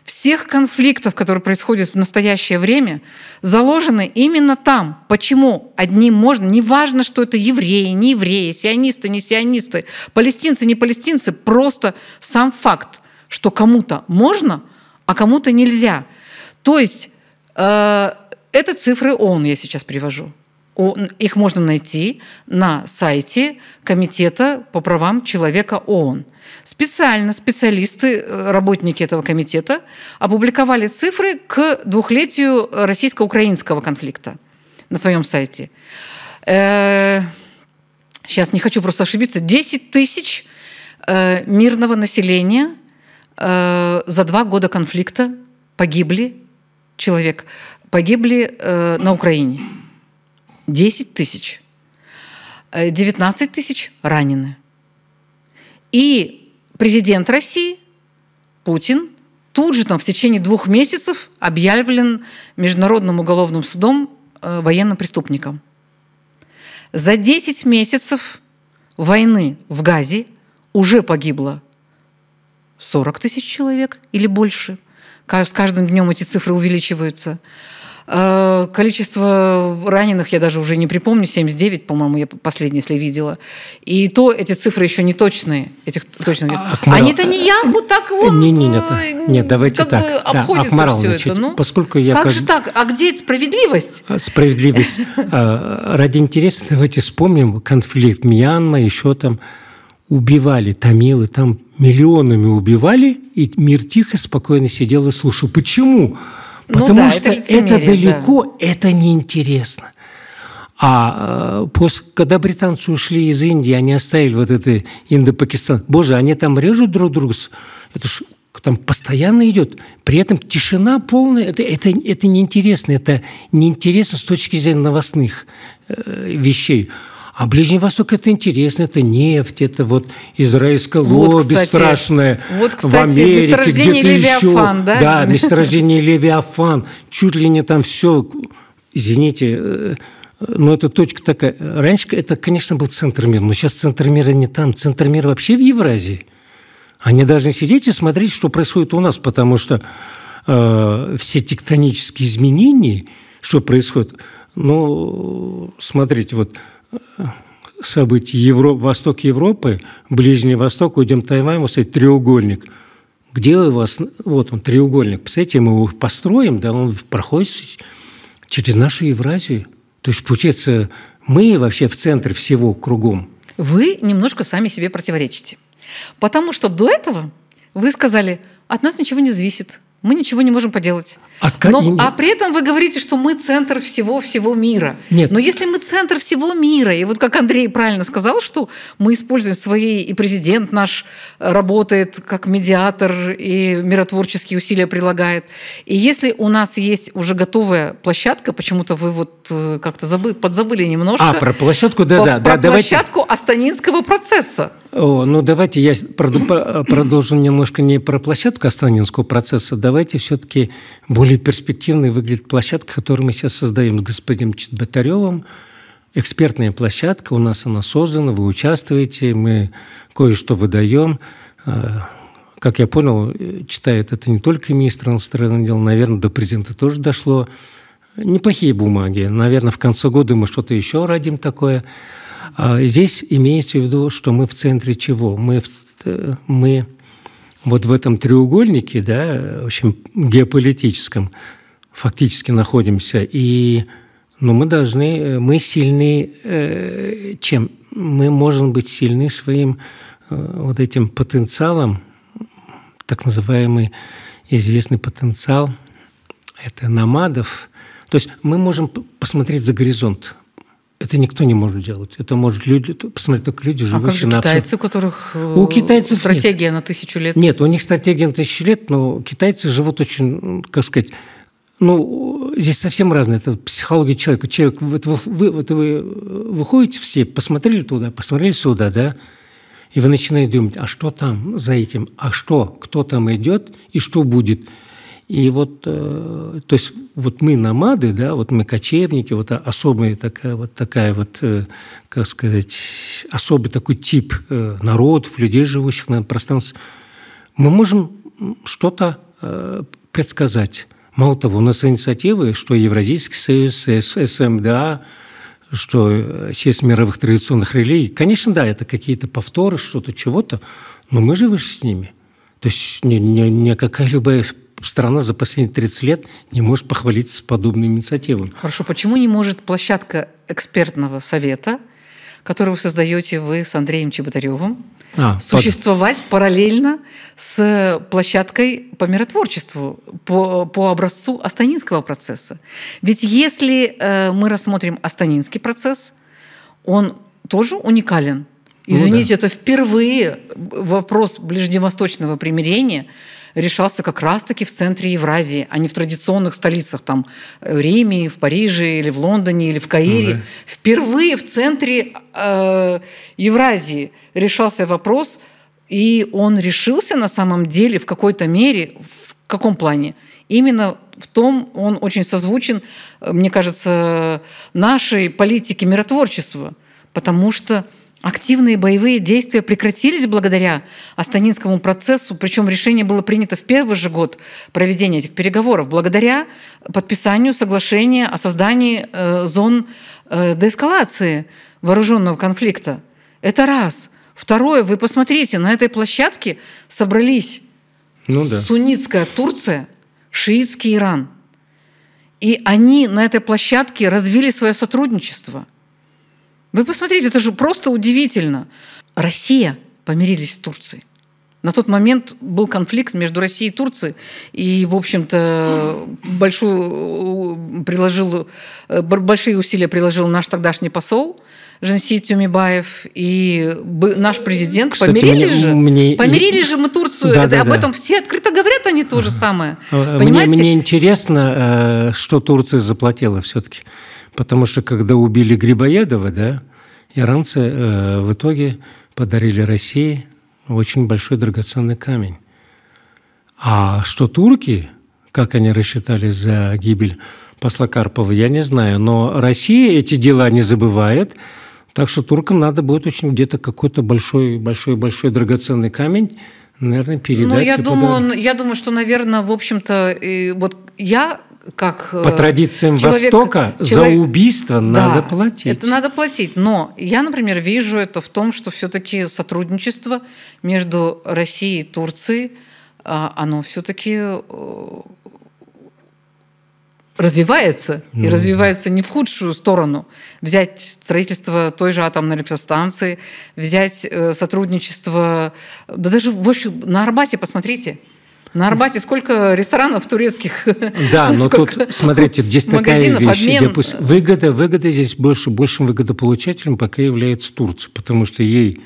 всех конфликтов, которые происходят в настоящее время, заложены именно там. Почему одним можно, неважно, что это евреи, не евреи, сионисты, не сионисты, палестинцы, не палестинцы, просто сам факт, что кому-то можно, а кому-то нельзя. То есть э, это цифры ООН я сейчас привожу. Их можно найти на сайте Комитета по правам человека ООН. Специально специалисты, э, работники этого комитета опубликовали цифры к двухлетию российско-украинского конфликта на своем сайте. Э, сейчас не хочу просто ошибиться. 10 тысяч э, мирного населения за два года конфликта погибли человек, погибли на Украине. 10 тысяч. 19 э, тысяч ранены. И президент России Путин тут же там в течение двух месяцев объявлен Международным уголовным судом э, военным преступником. За 10 месяцев войны в Газе уже погибло 40 тысяч человек или больше. С каждым днем эти цифры увеличиваются. Э, количество раненых я даже уже не припомню, 79, по-моему, я последний, если видела. И то эти цифры еще не точные. Этих точно Они-то не я, вот так э, вот не, не, нет, нет, давайте как так. бы да, Ахмарал, все значит, это. Ну, поскольку я как, как же так? А где справедливость? А, справедливость. <laughs> А, ради интереса давайте вспомним конфликт Мьянма, еще там убивали тамилы, там миллионами убивали, и мир тихо, спокойно сидел и слушал. Почему? Почему? Ну Потому ну, да, что это, это далеко, да. это неинтересно. А э, после, когда британцы ушли из Индии, они оставили вот это Индо-Пакистан. Боже, они там режут друг друга. Это ж там постоянно идет. При этом тишина полная. Это, это, это неинтересно. Это неинтересно с точки зрения новостных э, вещей. А Ближний Восток – это интересно, это нефть, это вот израильское вот, кстати, страшное вот, кстати, в Америке, где-то еще. Да? да, месторождение Левиафан, чуть ли не там все, извините, э, но это точка такая. Раньше это, конечно, был центр мира, но сейчас центр мира не там, центр мира вообще в Евразии. Они должны сидеть и смотреть, что происходит у нас, потому что э, все тектонические изменения, что происходит, ну, смотрите, вот событий Евро... Восток Европы, Ближний Восток, уйдем Тайвань, вот этот треугольник. Где у вас... Вот он, треугольник. Представляете, мы его построим, да, он проходит через нашу Евразию. То есть, получается, мы вообще в центре всего кругом. Вы немножко сами себе противоречите. Потому что до этого вы сказали, от нас ничего не зависит мы ничего не можем поделать. Отка... Но, а при этом вы говорите, что мы центр всего-всего мира. Нет. Но если мы центр всего мира, и вот как Андрей правильно сказал, что мы используем свои, и президент наш э, работает как медиатор, и миротворческие усилия прилагает. И если у нас есть уже готовая площадка, почему-то вы вот э, как-то забы... подзабыли немножко. А, про площадку, да-да. По... Да, про да, площадку Астанинского процесса. О, ну давайте я э, продолжу немножко не про площадку Астанинского процесса. Давайте все-таки более перспективной выглядит площадка, которую мы сейчас создаем с господином Чеботаревым. Экспертная площадка, у нас она создана, вы участвуете, мы кое-что выдаем. Э, как я понял, читает это не только министр иностранных дел, наверное, до президента тоже дошло. Неплохие бумаги. Наверное, в конце года мы что-то еще родим такое – а, здесь имеется в виду, что мы в центре чего? Мы, в, э, мы вот в этом треугольнике, да, в общем, геополитическом, фактически находимся. И но ну, мы должны, э, мы сильны э, чем? Мы можем быть сильны своим э, вот этим потенциалом, так называемый известный потенциал, это намадов. То есть мы можем посмотреть за горизонт. Это никто не может делать. Это может люди, посмотреть только люди, живущие а как же на китайцы, у которых э, у китайцев стратегия нет. на тысячу лет? Нет, у них стратегия на тысячу лет, но китайцы живут очень, как сказать, ну, здесь совсем разное. Это психология человека. Человек, вот вы, вот вы э, выходите все, посмотрели туда, посмотрели сюда, да, и вы начинаете думать, а что там за этим, а что, кто там идет и что будет – и вот, э, то есть вот мы намады, да, вот мы кочевники, вот особая такая вот, такая вот э, как сказать, особый такой тип э, народов, людей, живущих на пространстве, мы можем что-то предсказать. Мало того, у нас инициативы, что Евразийский союз, СМДА, что сеть мировых традиционных религий. Конечно, да, это какие-то повторы, что-то, чего-то, но мы же с ними. То есть никакая любая страна за последние 30 лет не может похвалиться подобными инициативами. Хорошо, почему не может площадка экспертного совета, которую вы создаете вы с Андреем Чеботаревым, а, существовать под... параллельно с площадкой по миротворчеству, по, по образцу астанинского процесса. Ведь если э, мы рассмотрим астанинский процесс, он тоже уникален. Ну Извините, ну, да. это впервые вопрос ближневосточного примирения – решался как раз-таки в центре Евразии, а не в традиционных столицах, там, в э, Риме, в Париже, или в Лондоне, или в Каире. Ну, Впервые в центре э, Евразии решался вопрос, и он решился на самом деле в какой-то мере, в каком плане? Именно в том он очень созвучен, э, мне кажется, нашей политике миротворчества, потому что Активные боевые действия прекратились благодаря Астанинскому процессу, причем решение было принято в первый же год проведения этих переговоров, благодаря подписанию соглашения о создании э, зон э, деэскалации вооруженного конфликта. Это раз. Второе, вы посмотрите, на этой площадке собрались ну, да. суннитская Турция, шиитский Иран. И они на этой площадке развили свое сотрудничество – вы посмотрите, это же просто удивительно. Россия помирились с Турцией. На тот момент был конфликт между Россией и Турцией, и, в общем-то, большую э, приложил, э, большие усилия приложил наш тогдашний посол Жансий Тюмибаев и наш президент. Кстати, помирились мне, же, мне... помирили же мы Турцию. Да, это, да, об да. этом все открыто говорят, они то же самое. Э, мне, Понимаете? мне интересно, что Турция заплатила все-таки. Потому что когда убили Грибоедова, да, иранцы э, в итоге подарили России очень большой драгоценный камень. А что турки, как они рассчитались за гибель посла Карпова, я не знаю. Но Россия эти дела не забывает. Так что туркам надо будет очень где-то какой-то большой, большой, большой драгоценный камень, наверное, передать. Ну, я думаю, подарить. я думаю, что, наверное, в общем-то, вот я как э, по традициям человек, Востока человек, за убийство да, надо платить. Это надо платить, но я, например, вижу это в том, что все-таки сотрудничество между Россией и Турцией, а, оно все-таки э, развивается mm. и ну. развивается не в худшую сторону. Взять строительство той же атомной электростанции, взять э, сотрудничество, да даже в общем на Арбате посмотрите на Арбате сколько ресторанов турецких? Да, <laughs> но тут, смотрите, здесь такая вещь. Обмен... Допустим, выгода, выгода здесь больше, большим выгодополучателем пока является Турция, потому что ей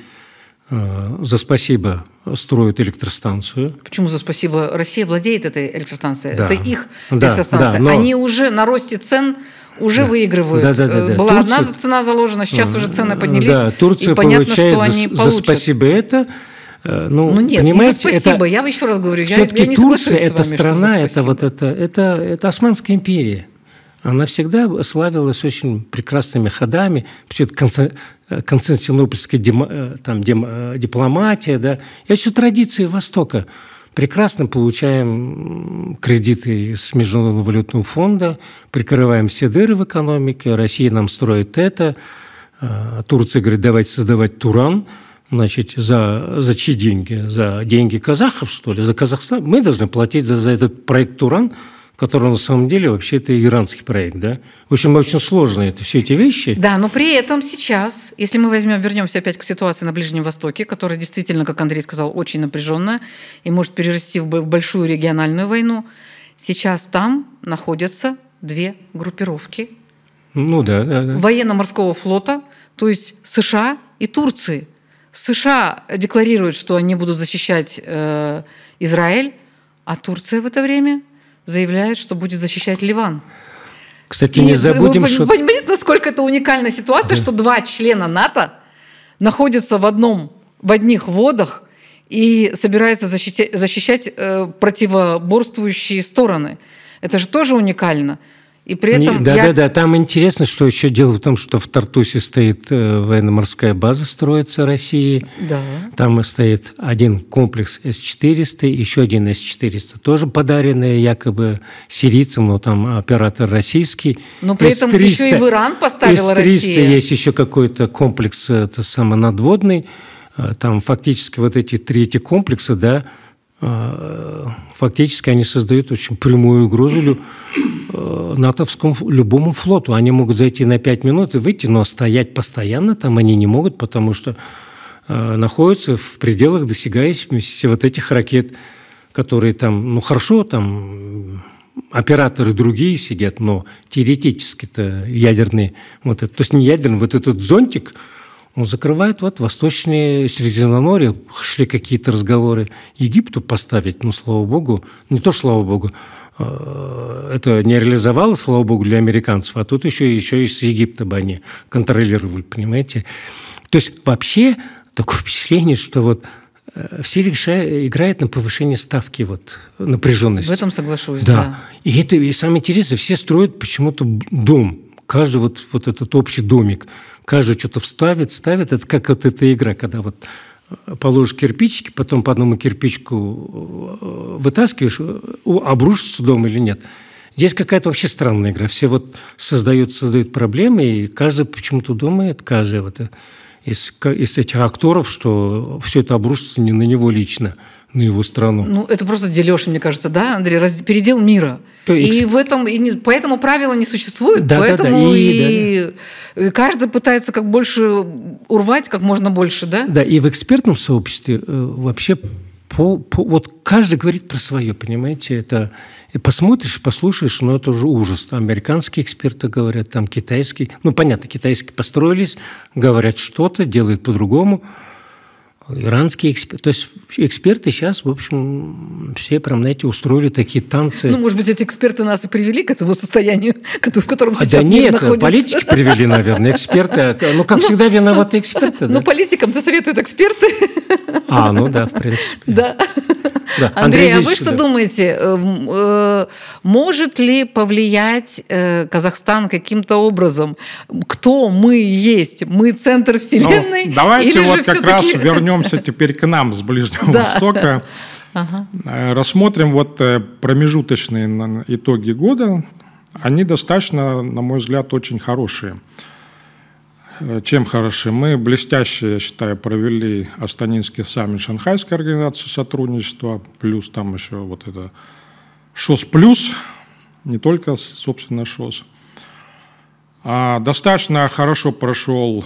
э, за спасибо строят электростанцию. Почему за спасибо? Россия владеет этой электростанцией. Да. Это их электростанция. Да, но... Они уже на росте цен уже да. выигрывают. Да, да, да, э, да. Была Турция... одна цена заложена, сейчас уже цены поднялись. Да, Турция и понятно, получает что они за, за спасибо это – Э, ну, ну нет, понимаете, не спасибо, это, я еще раз говорю, я, я не Турция – это вами, страна, это вот это, это, это Османская империя. Она всегда славилась очень прекрасными ходами, э, константинопольская э, там, дипломатия, да. Я все традиции Востока прекрасно получаем кредиты из Международного валютного фонда, прикрываем все дыры в экономике, Россия нам строит это, Турция говорит, давайте создавать Туран – значит, за, за чьи деньги? За деньги казахов, что ли? За Казахстан? Мы должны платить за, за этот проект «Туран», который на самом деле вообще это иранский проект, да? В общем, очень сложно это все эти вещи. Да, но при этом сейчас, если мы возьмем, вернемся опять к ситуации на Ближнем Востоке, которая действительно, как Андрей сказал, очень напряженная и может перерасти в большую региональную войну, сейчас там находятся две группировки. Ну да, да, да. Военно-морского флота, то есть США и Турции – США декларируют, что они будут защищать э, Израиль, а Турция в это время заявляет, что будет защищать Ливан. Кстати, И не забудем, вы, что... Вы понимаете, насколько это уникальная ситуация, да. что два члена НАТО находятся в, одном, в одних водах, и собираются защищать, защищать э, противоборствующие стороны. Это же тоже уникально. И при этом ну, да, я... да, да. Там интересно, что еще дело в том, что в Тартусе стоит э, военно-морская база, строится России. Да. Там стоит один комплекс С-400, еще один С-400, тоже подаренные якобы сирийцам, но там оператор российский. Но при этом еще и в Иран поставила С-300 Россия. есть еще какой-то комплекс э, это самонадводный. Э, там фактически вот эти три эти комплекса, да, Э, фактически они создают очень прямую угрозу э, натовскому любому флоту. Они могут зайти на 5 минут и выйти, но стоять постоянно там они не могут, потому что э, находятся в пределах досягаемости вот этих ракет, которые там, ну хорошо, там операторы другие сидят, но теоретически-то ядерные, вот это, то есть не ядерный, вот этот зонтик – он закрывает вот Восточное Средиземноморье, шли какие-то разговоры. Египту поставить, ну, слава богу, не то слава богу, э, это не реализовалось слава богу, для американцев, а тут еще, еще и с Египта бы они контролировали, понимаете? То есть вообще такое <laughs> впечатление, что вот э, все решают, играют на повышение ставки вот, напряженности. В этом соглашусь, да. да. И это и самое интересное, все строят почему-то дом, каждый вот, вот этот общий домик – каждый что-то вставит, ставит. Это как вот эта игра, когда вот э, положишь кирпичики, потом по одному кирпичку э, вытаскиваешь, э, обрушится дом или нет. Здесь какая-то вообще странная игра. Все вот создают, создают проблемы, и каждый почему-то думает, каждый вот из, из этих акторов, что все это обрушится не на него лично, на его страну. Ну, это просто дележ, мне кажется, да, Андрей, раз... передел мира. То и эксп... в этом, и не... поэтому правила не существует, да, поэтому да, да. И, и... Да, да. каждый пытается как больше урвать, как можно больше, да? Да, и в экспертном сообществе э, вообще по, по, вот каждый говорит про свое, понимаете, это и посмотришь, послушаешь, но ну, это уже ужас. Там американские эксперты говорят, там китайские, ну понятно, китайские построились, говорят что-то, делают по-другому, иранские эксперты. То есть эксперты сейчас, в общем, все прям, знаете, устроили такие танцы. Ну, может быть, эти эксперты нас и привели к этому состоянию, <laughs> в котором а сейчас а, да мир нет, находится. политики привели, наверное, эксперты. А, ну, как ну, всегда, ну, виноваты эксперты. Ну, да? политикам-то советуют эксперты. А, ну да, в принципе. Да. да. Андрей, Андрей Ильич, а вы что да. думаете, эм, э, может ли повлиять э, Казахстан каким-то образом? Кто мы есть? Мы центр ну, вселенной? Ну, давайте или вот же как раз вернем вернемся теперь к нам с Ближнего <laughs> Востока. <laughs> Ага. Э, рассмотрим вот э, промежуточные итоги года. Они достаточно, на мой взгляд, очень хорошие. Э, чем хороши? Мы блестяще, я считаю, провели Астанинский саммит Шанхайской организации сотрудничества, плюс там еще вот это ШОС плюс, не только, собственно, ШОС. А, достаточно хорошо прошел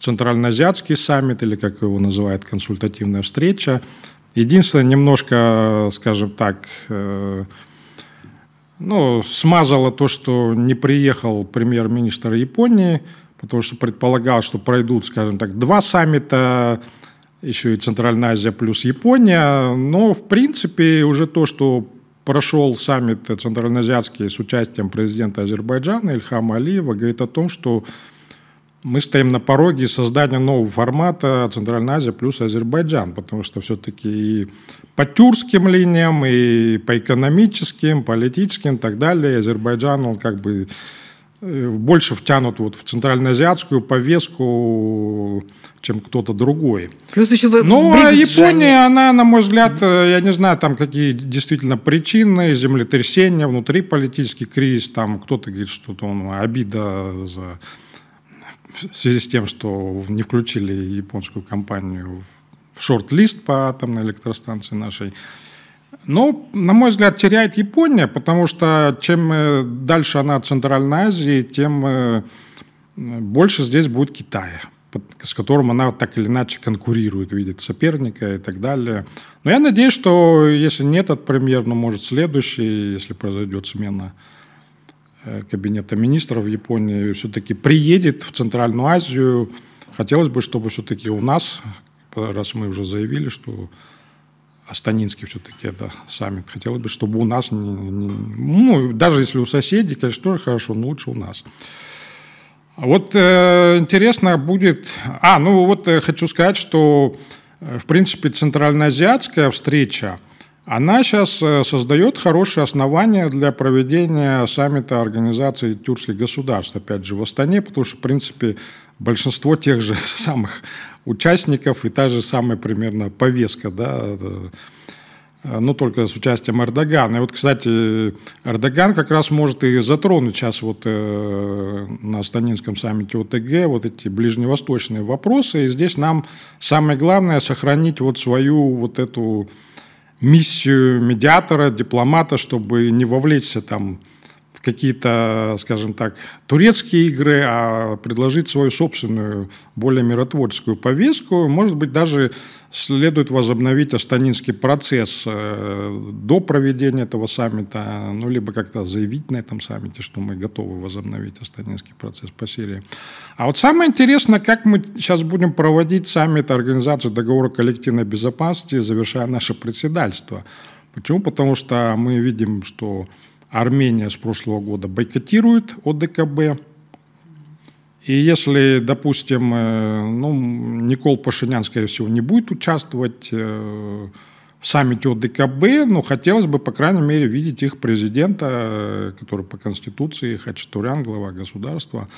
Центральноазиатский саммит, или как его называют, консультативная встреча. Единственное, немножко, скажем так, э, ну, смазало то, что не приехал премьер-министр Японии, потому что предполагал, что пройдут, скажем так, два саммита, еще и Центральная Азия плюс Япония. Но, в принципе, уже то, что прошел саммит центральноазиатский с участием президента Азербайджана Ильхама Алиева, говорит о том, что мы стоим на пороге создания нового формата Центральная Азия плюс Азербайджан, потому что все-таки и по тюркским линиям, и по экономическим, политическим и так далее, Азербайджан, он как бы э, больше втянут вот в центральноазиатскую повестку, чем кто-то другой. Плюс еще вы Но ну, Брикс а Япония, она, на мой взгляд, э, я не знаю, там какие действительно причины, землетрясения, внутри политический кризис, там кто-то говорит, что-то он обида за в связи с тем, что не включили японскую компанию в шорт-лист по атомной электростанции нашей. Но, на мой взгляд, теряет Япония, потому что чем э, дальше она от Центральной Азии, тем э, больше здесь будет Китая, с которым она так или иначе конкурирует, видит соперника и так далее. Но я надеюсь, что если не этот премьер, но ну, может следующий, если произойдет смена Э, кабинета министров Японии все-таки приедет в Центральную Азию. Хотелось бы, чтобы все-таки у нас, раз мы уже заявили, что Астанинский все-таки это саммит, хотелось бы, чтобы у нас, не, не, ну, даже если у соседей, конечно, тоже хорошо, но лучше у нас. Вот э, интересно будет... А, ну вот э, хочу сказать, что, э, в принципе, центральноазиатская встреча – она сейчас э, создает хорошие основания для проведения саммита Организации тюркских государств, опять же, в Астане, потому что, в принципе, большинство тех же <laughs> самых участников и та же самая примерно повестка, да, э, э, но ну, только с участием Эрдогана. И вот, кстати, Эрдоган как раз может и затронуть сейчас вот на Астанинском саммите ОТГ вот эти ближневосточные вопросы. И здесь нам самое главное сохранить вот свою вот эту миссию медиатора, дипломата, чтобы не вовлечься там какие-то, скажем так, турецкие игры, а предложить свою собственную, более миротворческую повестку. Может быть, даже следует возобновить астанинский процесс э, до проведения этого саммита, ну, либо как-то заявить на этом саммите, что мы готовы возобновить астанинский процесс по Сирии. А вот самое интересное, как мы сейчас будем проводить саммит Организации договора коллективной безопасности, завершая наше председательство. Почему? Потому что мы видим, что Армения с прошлого года бойкотирует ОДКБ. И если, допустим, э, ну, Никол Пашинян, скорее всего, не будет участвовать э, в саммите ОДКБ, но ну, хотелось бы, по крайней мере, видеть их президента, э, который по Конституции Хачатурян, глава государства.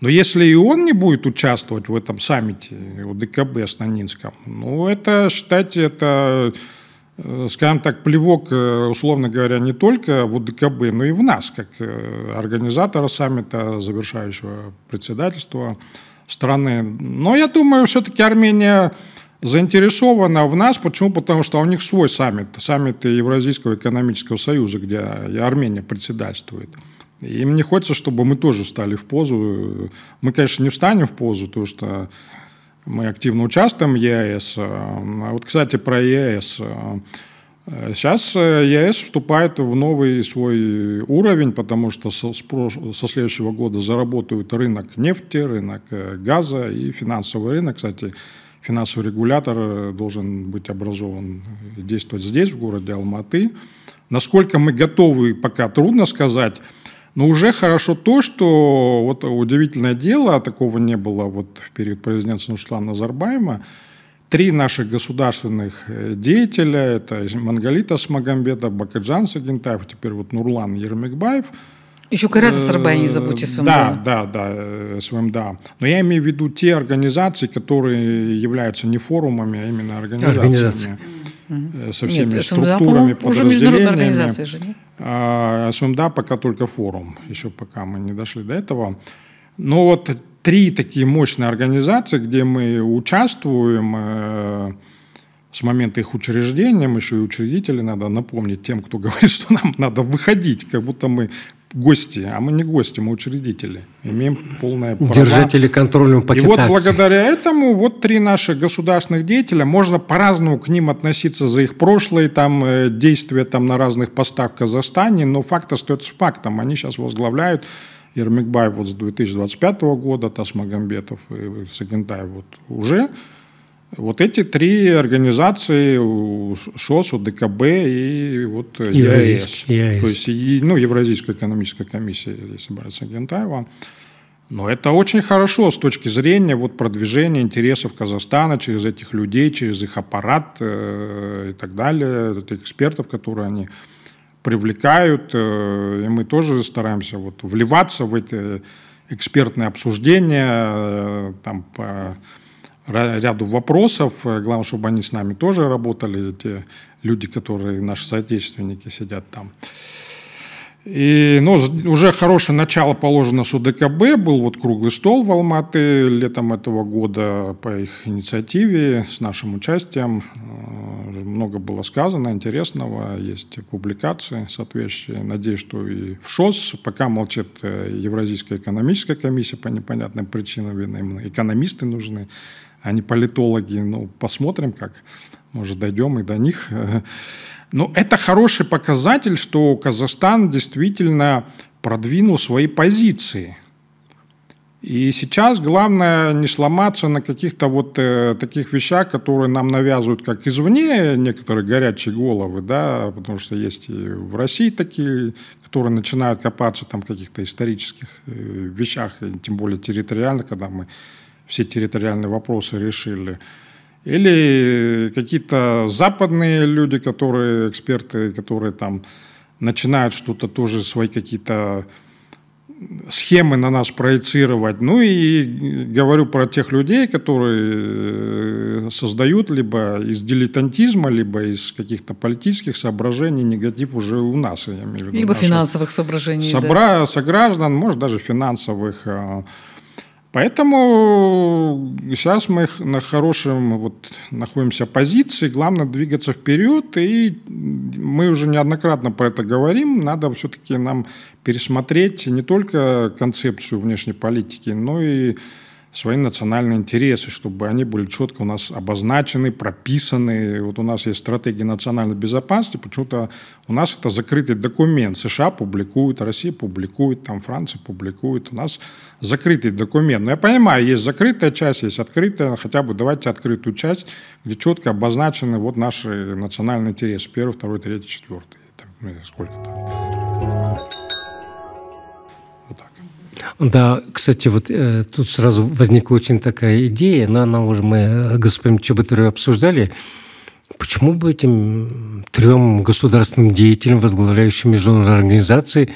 Но если и он не будет участвовать в этом саммите ОДКБ с Нанинском, ну это, считайте, это Э, скажем так, плевок, э, условно говоря, не только в УДКБ, но и в нас, как э, организатора саммита, завершающего председательства страны. Но я думаю, все-таки Армения заинтересована в нас. Почему? Потому что у них свой саммит, саммит Евразийского экономического союза, где Армения председательствует. Им не хочется, чтобы мы тоже встали в позу. Мы, конечно, не встанем в позу, потому что мы активно участвуем в ЕАЭС. Э, а вот, кстати, про ЕАЭС. Э, э, сейчас ЕС вступает в новый свой уровень, потому что со, со следующего года заработают рынок нефти, рынок газа и финансовый рынок. Кстати, финансовый регулятор должен быть образован действовать здесь, в городе Алматы. Насколько мы готовы, пока трудно сказать. Но уже хорошо то, что вот удивительное дело, а такого не было вот в период президентства Нурслана Назарбаева, три наших государственных э, деятеля, это Мангалита Асмагамбетов, Бакаджан Сагентаев, а теперь вот Нурлан Ермекбаев. Еще Кайрат Сарбай э, не забудьте СМД. Да, да, да, э, СМД. Но я имею в виду те организации, которые являются не форумами, а именно организациями. Организации. Э, со всеми нет, эм а, структурами, СМДА, подразделениями. Уже СМДА эм а пока только форум, еще пока мы не дошли до этого. Но вот три такие мощные организации, где мы участвуем э, с момента их учреждения, мы еще и учредители, надо напомнить тем, кто <laughs> говорит, что нам надо выходить, как будто мы гости, а мы не гости, мы учредители, имеем полное право. Держатели контрольного пакета И вот благодаря этому вот три наших государственных деятеля, можно по-разному к ним относиться за их прошлые там э, действия там на разных постах в Казахстане, но факт остается фактом. Они сейчас возглавляют Ермекбаев вот с 2025 года, Тасмагамбетов и Сагентаев вот уже вот эти три организации, ШОС, ДКБ и вот ЕАЭС. То есть, ну, Евразийская экономическая комиссия, если брать Сагентаева. Но это очень хорошо с точки зрения вот, продвижения интересов Казахстана через этих людей, через их аппарат э, и так далее, этих экспертов, которые они привлекают. Э, и мы тоже стараемся вот, вливаться в эти экспертные обсуждения, э, там, по, ряду вопросов. Э, главное, чтобы они с нами тоже работали, те люди, которые наши соотечественники сидят там. И, ну, уже хорошее начало положено с УДКБ. Был вот круглый стол в Алматы летом этого года по их инициативе, с нашим участием. Э, много было сказано интересного, есть публикации соответствующие. Надеюсь, что и в ШОС. Пока молчит э, Евразийская экономическая комиссия по непонятным причинам. Им экономисты нужны, они политологи, ну, посмотрим, как, может, дойдем и до них. Но это хороший показатель, что Казахстан действительно продвинул свои позиции. И сейчас главное не сломаться на каких-то вот э, таких вещах, которые нам навязывают как извне некоторые горячие головы, да, потому что есть и в России такие, которые начинают копаться там в каких-то исторических э, вещах, тем более территориально, когда мы все территориальные вопросы решили. Или какие-то западные люди, которые эксперты, которые там начинают что-то тоже свои какие-то схемы на нас проецировать. Ну и говорю про тех людей, которые э, создают либо из дилетантизма, либо из каких-то политических соображений негатив уже у нас. Я имею в виду, либо финансовых соображений. Собра... Да. Сограждан, может даже финансовых а, Поэтому сейчас мы на хорошем вот, находимся позиции, главное двигаться вперед, и мы уже неоднократно про это говорим, надо все-таки нам пересмотреть не только концепцию внешней политики, но и свои национальные интересы, чтобы они были четко у нас обозначены, прописаны. Вот у нас есть стратегия национальной безопасности, почему-то у нас это закрытый документ. США публикуют, Россия публикует, там Франция публикует. У нас закрытый документ. Но я понимаю, есть закрытая часть, есть открытая. Хотя бы давайте открытую часть, где четко обозначены вот наши национальные интересы. Первый, второй, третий, четвертый. Там, ну, сколько там. Да, кстати, вот э, тут сразу возникла очень такая идея, но она уже мы господин Чеботарев обсуждали. Почему бы этим трем государственным деятелям, возглавляющим международные организации,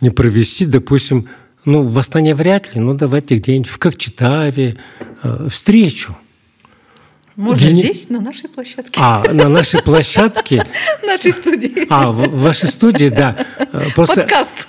не провести, допустим, ну, восстание вряд ли, но ну, давайте где-нибудь в Кокчетаве э, встречу. Можно Гене... здесь, на нашей площадке. А, на нашей площадке? <laughs> В нашей студии. А, в вашей студии, да. Э, Подкаст.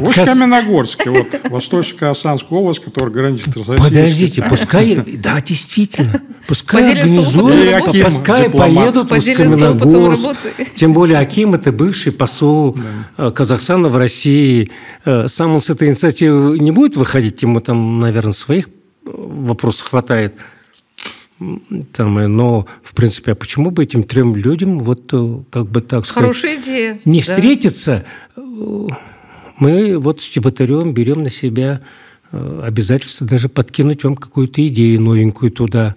Подкаст... Вось Каменогорске, вот <laughs> Восточно-Казахстанская область, которая граничит с Подождите, пускай, <laughs> да, действительно, пускай организуют, пускай поедут в Каменогорск. Тем более Аким – это бывший посол э, Казахстана в России. Э, сам он с этой инициативы не будет выходить, ему там, наверное, своих э, вопросов хватает. Там, но, в принципе, а почему бы этим трем людям вот как бы так Хорошая сказать... Хорошая идея. Не да. встретиться мы вот с Чеботарем берем на себя э, обязательство даже подкинуть вам какую-то идею новенькую туда.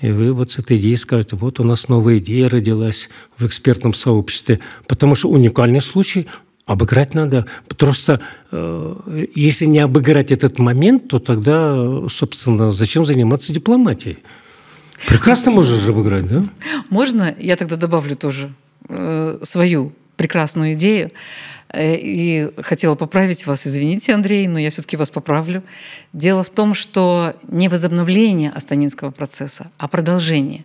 И вы вот с этой идеей скажете, вот у нас новая идея родилась в экспертном сообществе. Потому что уникальный случай обыграть надо. Просто э, если не обыграть этот момент, то тогда, собственно, зачем заниматься дипломатией? Прекрасно можно же обыграть, да? Можно, я тогда добавлю тоже э, свою прекрасную идею. Э, и хотела поправить вас, извините, Андрей, но я все-таки вас поправлю. Дело в том, что не возобновление астанинского процесса, а продолжение.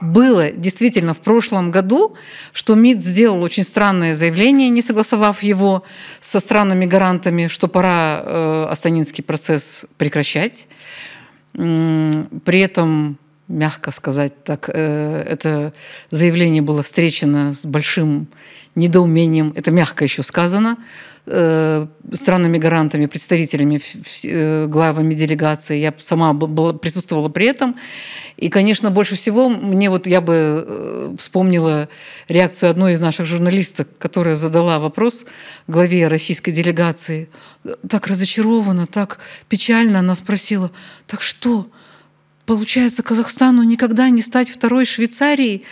Было действительно в прошлом году, что МИД сделал очень странное заявление, не согласовав его со странными гарантами, что пора э, астанинский процесс прекращать. При этом мягко сказать так, э, это заявление было встречено с большим недоумением, это мягко еще сказано, э, странными гарантами, представителями, э, главами делегации. Я сама была, присутствовала при этом. И, конечно, больше всего мне вот я бы э, вспомнила реакцию одной из наших журналисток, которая задала вопрос главе российской делегации. Так разочарована, так печально она спросила, так что, получается, Казахстану никогда не стать второй Швейцарией?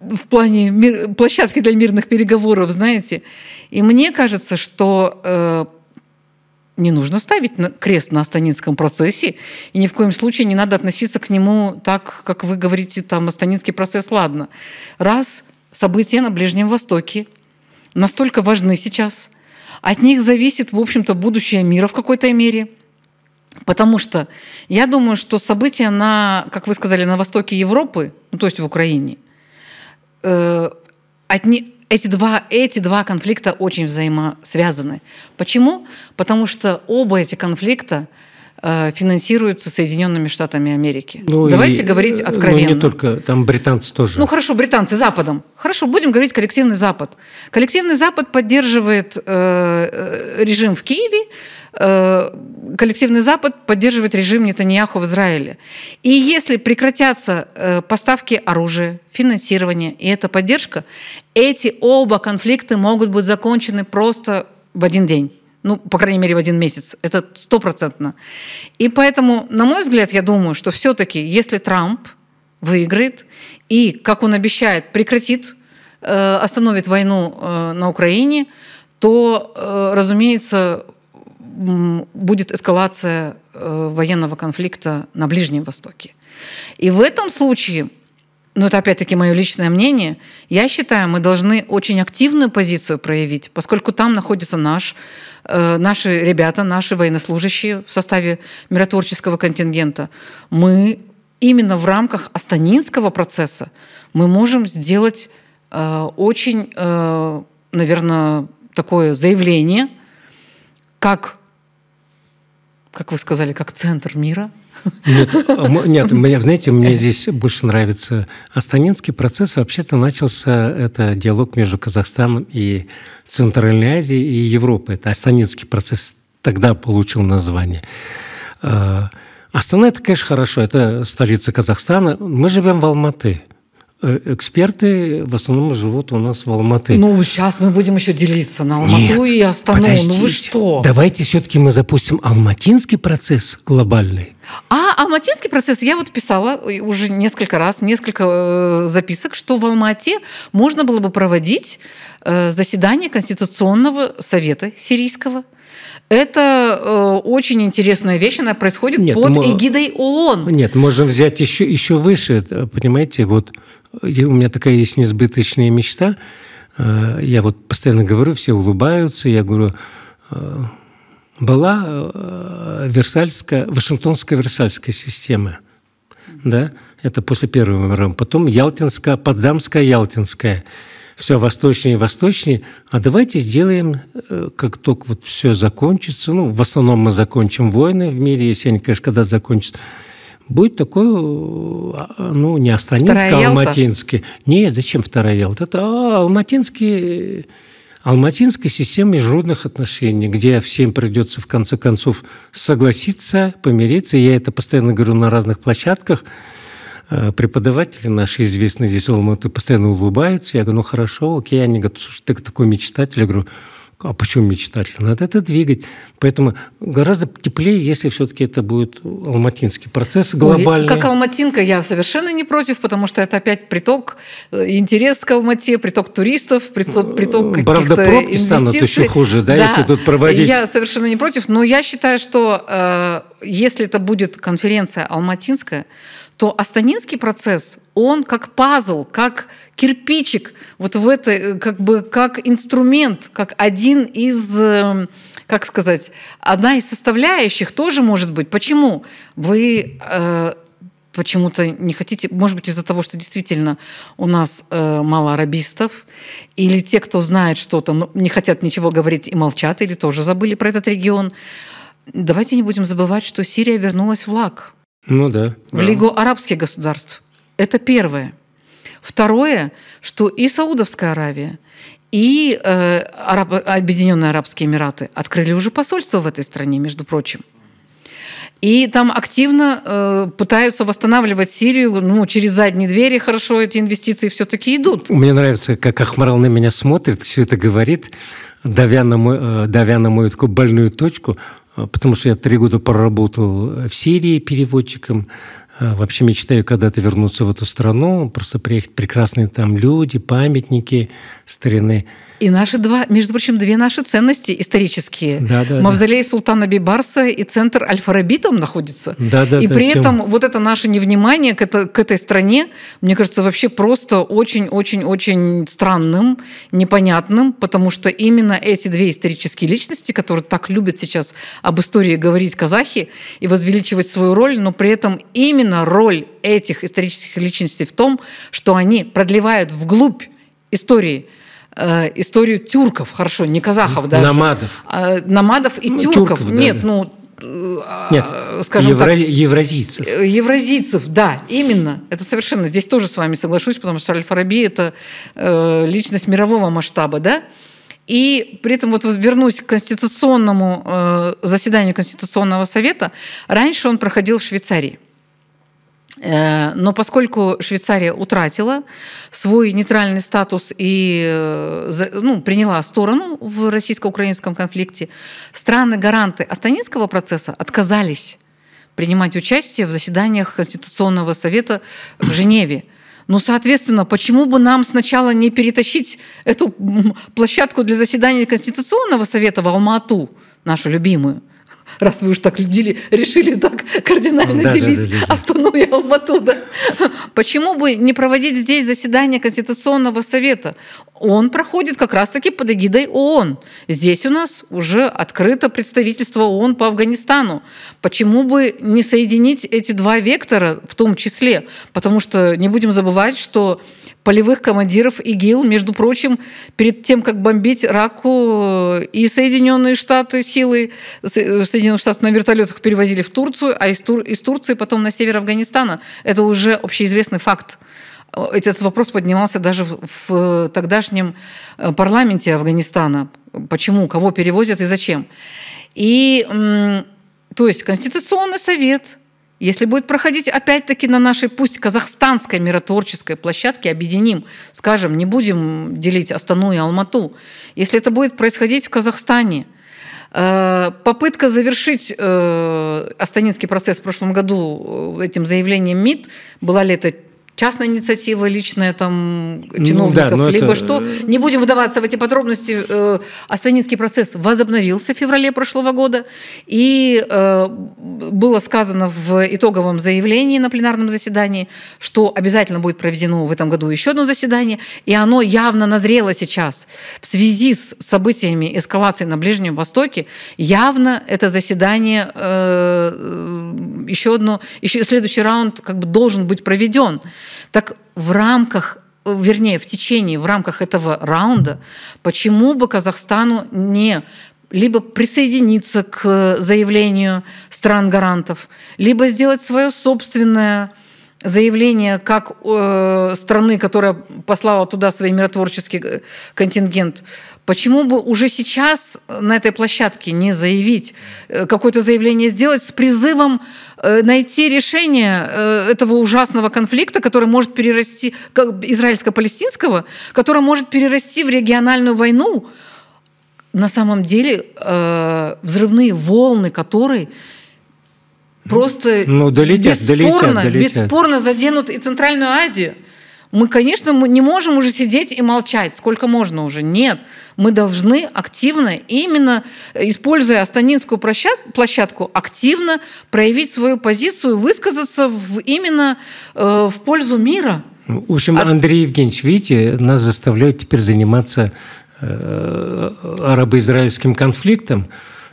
в плане мир, площадки для мирных переговоров, знаете. И мне кажется, что э, не нужно ставить на, крест на Астанинском процессе, и ни в коем случае не надо относиться к нему так, как вы говорите, там, Астанинский процесс, ладно. Раз события на Ближнем Востоке настолько важны сейчас, от них зависит, в общем-то, будущее мира в какой-то мере – Потому что я думаю, что события на, как вы сказали, на востоке Европы, ну, то есть в Украине – э, одни, эти, два, эти два конфликта очень взаимосвязаны. Почему? Потому что оба эти конфликта э, финансируются Соединенными Штатами Америки. Ну, Давайте и, говорить э, откровенно. Ну, не только, там британцы тоже. Ну хорошо, британцы, Западом. Хорошо, будем говорить коллективный Запад. Коллективный Запад поддерживает э, э режим в Киеве, Э, коллективный Запад поддерживает режим Нетаньяху в Израиле. И если прекратятся э, поставки оружия, финансирование и эта поддержка, эти оба конфликта могут быть закончены просто в один день. Ну, по крайней мере, в один месяц. Это стопроцентно. И поэтому, на мой взгляд, я думаю, что все-таки, если Трамп выиграет и, как он обещает, прекратит, э, остановит войну на Украине, то, разумеется, будет эскалация э, военного конфликта на Ближнем Востоке. И в этом случае, но ну, это опять-таки мое личное мнение, я считаю, мы должны очень активную позицию проявить, поскольку там находится наш э, наши ребята, наши военнослужащие в составе миротворческого контингента, мы именно в рамках Астанинского процесса мы можем сделать э, очень, э, наверное, такое заявление, как как вы сказали, как центр мира? Нет, а <laughs> мне, знаете, мне здесь больше нравится астанинский процесс. Вообще-то начался это диалог между Казахстаном и Центральной Азией и Европой. Это астанинский процесс тогда получил название. А, Астана – это, конечно, хорошо, это столица Казахстана. Мы живем в Алматы. Э, эксперты в основном живут у нас в Алматы. Ну, сейчас мы будем еще делиться на Алмату Нет, и Астану. Подождите. Ну вы что? Давайте все-таки мы запустим алматинский процесс глобальный. А алматинский процесс, я вот писала э, уже несколько раз, несколько э, записок, что в Алмате можно было бы проводить заседание Конституционного совета сирийского. Это э, очень интересная вещь, она происходит нет, под мы, эгидой ООН. Нет, можно взять еще, еще выше, понимаете, вот у меня такая есть несбыточная мечта. Э, я вот постоянно говорю, все улыбаются. Я говорю, э, была э, Версальская, Вашингтонская Версальская система. Да? Это после Первого мировой. Потом Ялтинская, Подзамская, Ялтинская. Все восточнее и восточнее. А давайте сделаем, как только вот все закончится, ну, в основном мы закончим войны в мире, если они, конечно, когда закончатся, будет такой, э, а, ну, не Астанинск, а Алматинский. Нет, зачем вторая Ялта? Это а, Алматинский алматинской системе межродных отношений, где всем придется в конце концов согласиться, помириться. Я это постоянно говорю на разных площадках. Э, преподаватели наши известные здесь в Алматы постоянно улыбаются. Я говорю, ну хорошо, окей. Они говорят, слушай, ты такой мечтатель. Я говорю, а почему мечтательно Надо это двигать. Поэтому гораздо теплее, если все-таки это будет алматинский процесс глобальный. Ой, как алматинка я совершенно не против, потому что это опять приток э, интерес к Алмате, приток туристов, приток, э, приток каких-то Правда, пробки инвестиций. станут еще хуже, да, да, если тут проводить. Я совершенно не против, но я считаю, что э, если это будет конференция алматинская, то астанинский процесс, он как пазл, как кирпичик, вот в это, э, как бы, как инструмент, как один из, эм, как сказать, одна из составляющих тоже может быть. Почему? Вы э, почему-то не хотите, может быть, из-за того, что действительно у нас э, мало арабистов, или те, кто знает что-то, но не хотят ничего говорить и молчат, или тоже забыли про этот регион. Давайте не будем забывать, что Сирия вернулась в лак ну да. В Лигу арабских государств. Это первое. Второе, что и Саудовская Аравия, и э, Араб, Объединенные Арабские Эмираты открыли уже посольство в этой стране, между прочим. И там активно э, пытаются восстанавливать Сирию, ну, через задние двери хорошо эти инвестиции все-таки идут. Мне нравится, как Ахмарал на меня смотрит, все это говорит, давя на, мой, э, давя на мою такую больную точку, Э, потому что я три года проработал э, в Сирии переводчиком. Э, вообще мечтаю когда-то вернуться в эту страну, просто приехать прекрасные там люди, памятники старины. И наши два, между прочим, две наши ценности исторические. Да, да, Мавзолей да. Султана Бибарса и центр Альфа-Раби там находится. Да, да, и да, при тем... этом вот это наше невнимание к, это, к этой стране, мне кажется, вообще просто очень-очень-очень странным, непонятным, потому что именно эти две исторические личности, которые так любят сейчас об истории говорить казахи и возвеличивать свою роль, но при этом именно роль этих исторических личностей в том, что они продлевают вглубь истории – Э, историю тюрков, хорошо, не казахов даже. Намадов. Э, намадов и ну, тюрков. тюрков Нет, да. ну э, нет, э, скажем евро... так, евразийцев. Евразийцев, да, именно. Это совершенно. Здесь тоже с вами соглашусь, потому что Аль-Фараби это э, личность мирового масштаба, да. И при этом вот вернусь к конституционному э, заседанию Конституционного совета. Раньше он проходил в Швейцарии. Э, но поскольку Швейцария утратила свой нейтральный статус и э, ну, приняла сторону в российско-украинском конфликте, страны-гаранты Астанинского процесса отказались принимать участие в заседаниях Конституционного совета в Женеве. Ну, соответственно, почему бы нам сначала не перетащить эту площадку для заседания Конституционного совета в Алмату, нашу любимую? раз вы уж так дели, решили так кардинально да, делить да, да, да, Астану и Алмату. Да. Почему бы не проводить здесь заседание Конституционного совета? Он проходит как раз-таки под эгидой ООН. Здесь у нас уже открыто представительство ООН по Афганистану. Почему бы не соединить эти два вектора в том числе? Потому что не будем забывать, что полевых командиров ИГИЛ. Между прочим, перед тем, как бомбить Раку, и Соединенные Штаты силы Соединенных Штатов на вертолетах перевозили в Турцию, а из, Тур из Турции потом на север Афганистана. Это уже общеизвестный факт. Этот вопрос поднимался даже в, в тогдашнем э, парламенте Афганистана. Почему, кого перевозят и зачем. И, то есть, Конституционный совет – если будет проходить, опять-таки, на нашей, пусть казахстанской миротворческой площадке, объединим, скажем, не будем делить Астану и Алмату. Если это будет происходить в Казахстане, э, Попытка завершить э, астанинский процесс в прошлом году э, этим заявлением МИД, была ли это частная инициатива, личная там чиновников, ну, да, либо это... что. Не будем вдаваться в эти подробности. Э, Астанинский процесс возобновился в феврале прошлого года, и э, было сказано в итоговом заявлении на пленарном заседании, что обязательно будет проведено в этом году еще одно заседание, и оно явно назрело сейчас. В связи с событиями эскалации на Ближнем Востоке явно это заседание э, еще одно, еще следующий раунд как бы должен быть проведен. Так в рамках вернее, в течение, в рамках этого раунда, почему бы Казахстану не либо присоединиться к э, заявлению стран-гарантов, либо сделать свое собственное заявление как э, страны, которая послала туда свой миротворческий э, контингент, Почему бы уже сейчас э, на этой площадке не заявить, э, какое-то заявление сделать с призывом э, найти решение этого ужасного конфликта, который может перерасти, израильско-палестинского, который может перерасти в региональную войну, на самом деле взрывные волны которой просто ну, долетят, бесспорно, долетят, долетят. бесспорно заденут и Центральную Азию – мы, конечно, мы не можем уже сидеть и молчать, сколько можно уже. Нет, мы должны активно, именно э, используя астанинскую площадку, активно проявить свою позицию, высказаться в, именно э, в пользу мира. Ну, в общем, а Андрей Евгеньевич, видите, нас заставляют теперь заниматься э, э, арабо-израильским конфликтом.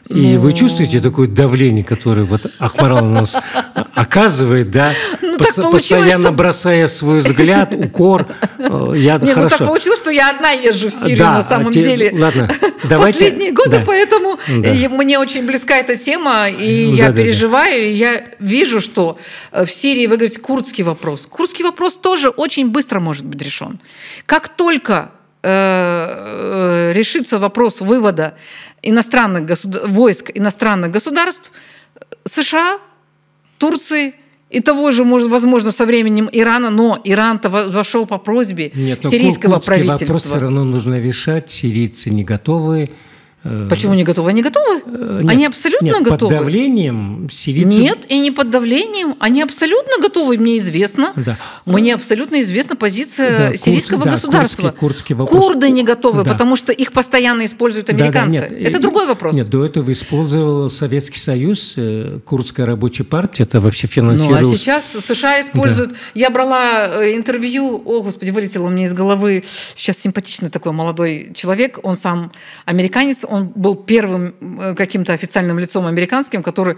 И ну... вы чувствуете такое давление, которое вот Ахмарал на нас <laughs> оказывает, да? Ну, Пос- постоянно что... бросая свой взгляд, укор. Э, я, Не, хорошо. ну так получилось, что я одна езжу в Сирию да, на а самом те... деле. Ладно, давайте. Последние годы, да. поэтому да. мне очень близка эта тема, и ну, я да, переживаю, да. и я вижу, что э, в Сирии, вы говорите, курдский вопрос. Курдский вопрос тоже очень быстро может быть решен. Как только э, решится вопрос вывода иностранных государ... войск иностранных государств США, Турции, и того же, возможно, со временем Ирана, но Иран-то вошел по просьбе Нет, ну, сирийского правительства. нет вопрос все равно нужно решать, сирийцы не готовы, Э, Почему не готовы? Они готовы? Э, нет, они абсолютно нет, готовы. Под давлением сирийцы... Нет, и не под давлением. Они абсолютно готовы, мне известно. Да. Мне абсолютно известна позиция да, сирийского курс, да, Курдский, курдский вопрос. Курды не готовы, да. потому что их постоянно используют американцы. Да, да, нет, это э, другой вопрос. Нет, до этого использовал Советский Союз, Курдская рабочая партия, это вообще финансировалось. Ну, а сейчас США используют... Да. Я брала интервью, о, господи, вылетело у меня из головы, сейчас симпатичный такой молодой человек, он сам американец, он он был первым э, каким-то официальным лицом американским, который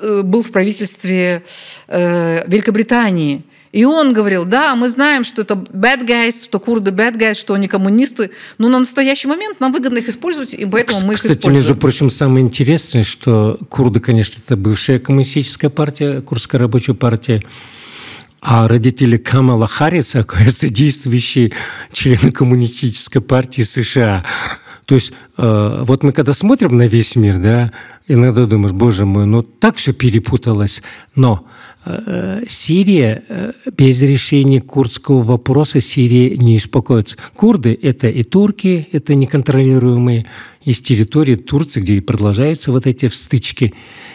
э, был в правительстве э, Великобритании. И он говорил, да, мы знаем, что это bad guys, что курды bad guys, что они коммунисты, но на настоящий момент нам выгодно их использовать, и поэтому мы их используем. Кстати, между прочим, самое интересное, что курды, конечно, это бывшая коммунистическая партия, Курская рабочая партия, а родители Камала Харриса, <laughs> оказывается, действующие члены коммунистической партии США. То есть э, вот мы когда смотрим на весь мир, да, иногда думаешь, боже мой, ну так все перепуталось. Но э, Сирия э, без решения курдского вопроса Сирия не успокоится. Курды – это и турки, это неконтролируемые из территории Турции, где и продолжаются вот эти стычки.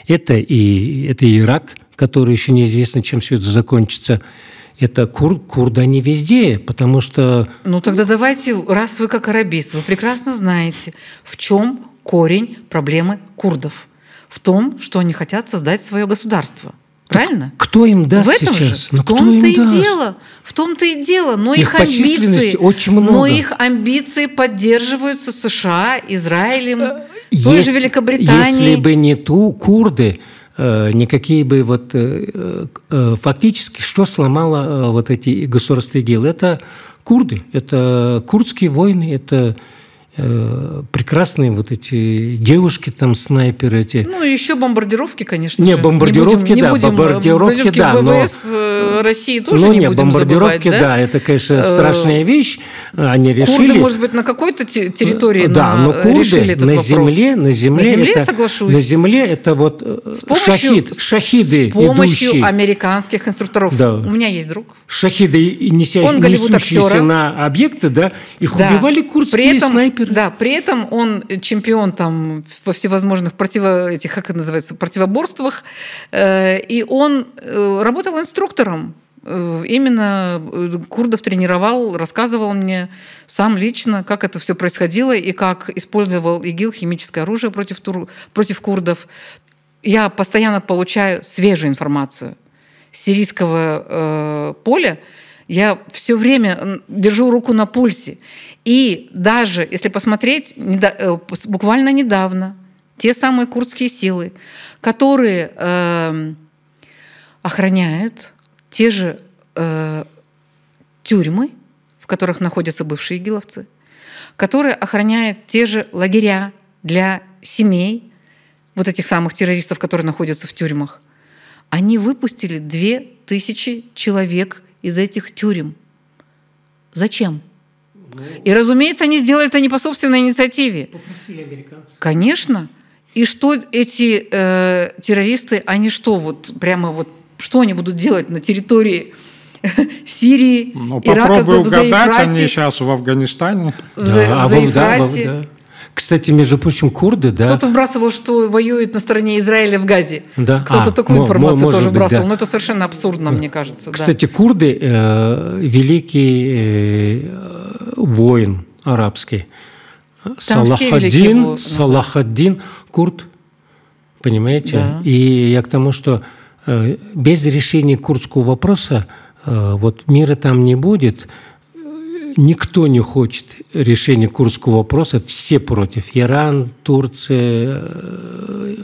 Это и, это и Ирак, который еще неизвестно, чем все это закончится – это кур, курда не везде, потому что... Ну тогда давайте, раз вы как арабист, вы прекрасно знаете, в чем корень проблемы курдов. В том, что они хотят создать свое государство. Правильно? Так кто им даст в этом сейчас? Же, ну, в том-то и даст? дело. В том-то и дело. Но их, их амбиции, очень много. но их амбиции поддерживаются США, Израилем, если, э, той же Великобританией. Если бы не ту курды, Э, никакие бы вот э, э, фактически, что сломало вот эти государственные дела, это курды, это курдские войны, это Э, прекрасные вот эти девушки там снайперы эти ну и еще бомбардировки конечно не же. бомбардировки не будем, э, да не будем бомбардировки да ВВС но э, России тоже ну, не, не будем бомбардировки забывать, да? да это конечно страшная вещь они решили курды может быть на какой-то территории да но курды решили этот на вопрос. земле на земле на земле это, соглашусь на земле это вот с помощью, шахид шахиды с помощью идущие. американских инструкторов да. у меня есть друг шахиды несящие несущиеся на объекты да их да. убивали курдские При снайперы мира. Да, при этом он чемпион там во всевозможных противо, этих, как это называется, противоборствах. Э, и он э, работал инструктором э, именно Курдов тренировал, рассказывал мне сам лично, как это все происходило и как использовал ИГИЛ химическое оружие против, тур... против курдов. Я постоянно получаю свежую информацию сирийского э, поля, я все время держу руку на пульсе. И даже, если посмотреть, э, буквально недавно те самые курдские силы, которые э, охраняют те же э, тюрьмы, в которых находятся бывшие игиловцы, которые охраняют те же лагеря для семей вот этих самых террористов, которые находятся в тюрьмах, они выпустили 2000 человек из этих тюрем. Зачем? Ну. И, разумеется, они сделали это не по собственной инициативе. Попросили американцев. Конечно. И что эти э, террористы, они что, вот прямо вот, что они будут делать на территории <laughs> Сирии, ну, Ирака, попробуй угадать, они сейчас в Афганистане. В, да, в, а в, да, да. Кстати, между прочим, курды, да. Кто-то вбрасывал, что воюют на стороне Израиля в Газе. Да. Кто-то а, такую информацию тоже быть, вбрасывал. Да. Но ну, это совершенно абсурдно, мне кажется. Кстати, да. курды э, великий э, воин арабский. Там Салахаддин, его... Ну Салахаддин, да. курд, понимаете? Да. И я к тому, что э, без решения курдского вопроса э, вот мира там не будет никто не хочет решения курдского вопроса, все против. Иран, Турция, э,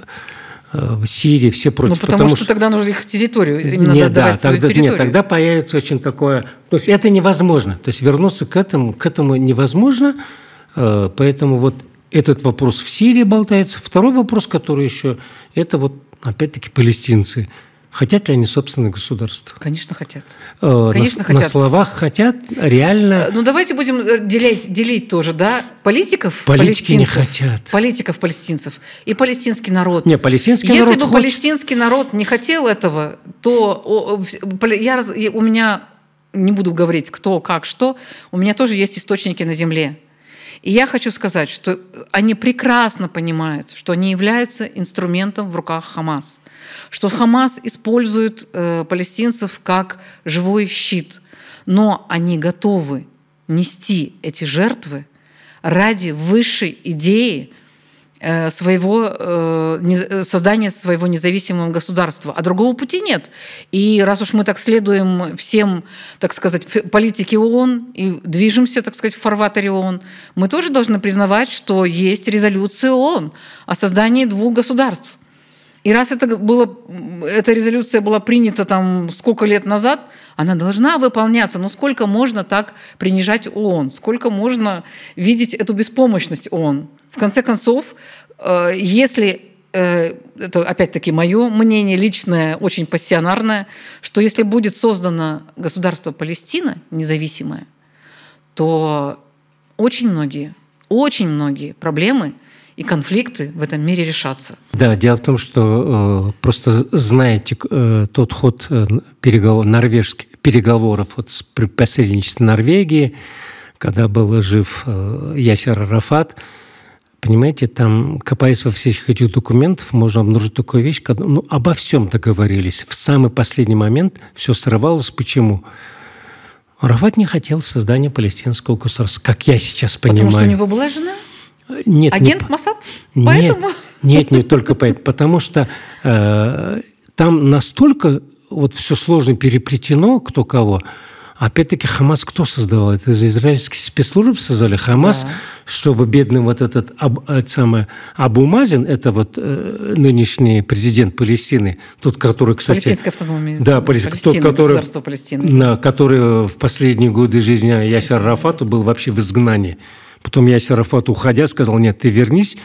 э, Сирия, все против. Ну, потому, потому что, что тогда нужно их территорию, именно не, надо да, тогда, территорию. Нет, тогда появится очень такое... То есть это невозможно. То есть вернуться к этому, к этому невозможно. Э, поэтому вот этот вопрос в Сирии болтается. Второй вопрос, который еще, это вот опять-таки палестинцы – Хотят ли они собственное государство? Конечно, хотят. Э, Конечно, на, хотят. На словах хотят, реально... Э, ну, давайте будем э, делить, делить тоже, да? Политиков, Политики не хотят. Политиков, палестинцев. И палестинский народ. Не, палестинский Если народ Если бы хочет... палестинский народ не хотел этого, то я, у меня... Не буду говорить, кто, как, что. У меня тоже есть источники на земле – и я хочу сказать, что они прекрасно понимают, что они являются инструментом в руках Хамас, что Хамас использует э, палестинцев как живой щит, но они готовы нести эти жертвы ради высшей идеи Э, своего, э, э, создания своего независимого государства. А другого пути нет. И раз уж мы так следуем всем, так сказать, политике ООН и движемся, так сказать, в фарватере ООН, мы тоже должны признавать, что есть резолюция ООН о создании двух государств. И раз это было, эта резолюция была принята там сколько лет назад, она должна выполняться. Но сколько можно так принижать ООН? Сколько можно видеть эту беспомощность ООН? В конце концов, э, если э, это опять-таки мое мнение личное, очень пассионарное, что если будет создано государство Палестина независимое, то очень многие, очень многие проблемы и конфликты в этом мире решаться. Да, дело в том, что э, просто знаете э, тот ход э, переговор, норвежских переговоров вот, с посредничеством Норвегии, когда был жив э, Ясер Арафат, Понимаете, там, копаясь во всех этих документах, можно обнаружить такую вещь, когда ну, обо всем договорились. В самый последний момент все срывалось. Почему? Арафат не хотел создания палестинского государства, как я сейчас понимаю. Потому что у него была жена? Нет, Агент не... Масад? Поэтому? Нет, нет, не только поэтому. Потому что э, там настолько вот все сложно переплетено, кто кого. Опять-таки, Хамас кто создавал? Это из израильских спецслужб создали Хамас, да. чтобы бедный вот этот аб, это Абу Мазин, это вот э, нынешний президент Палестины, тот, который, кстати... Палестинская автономии. Да, Палест... Палестина, тот, который, государство Палестины. На, который в последние годы жизни Ясер Рафату был вообще в изгнании. Потом я Серафат, уходя, сказал, нет, ты вернись,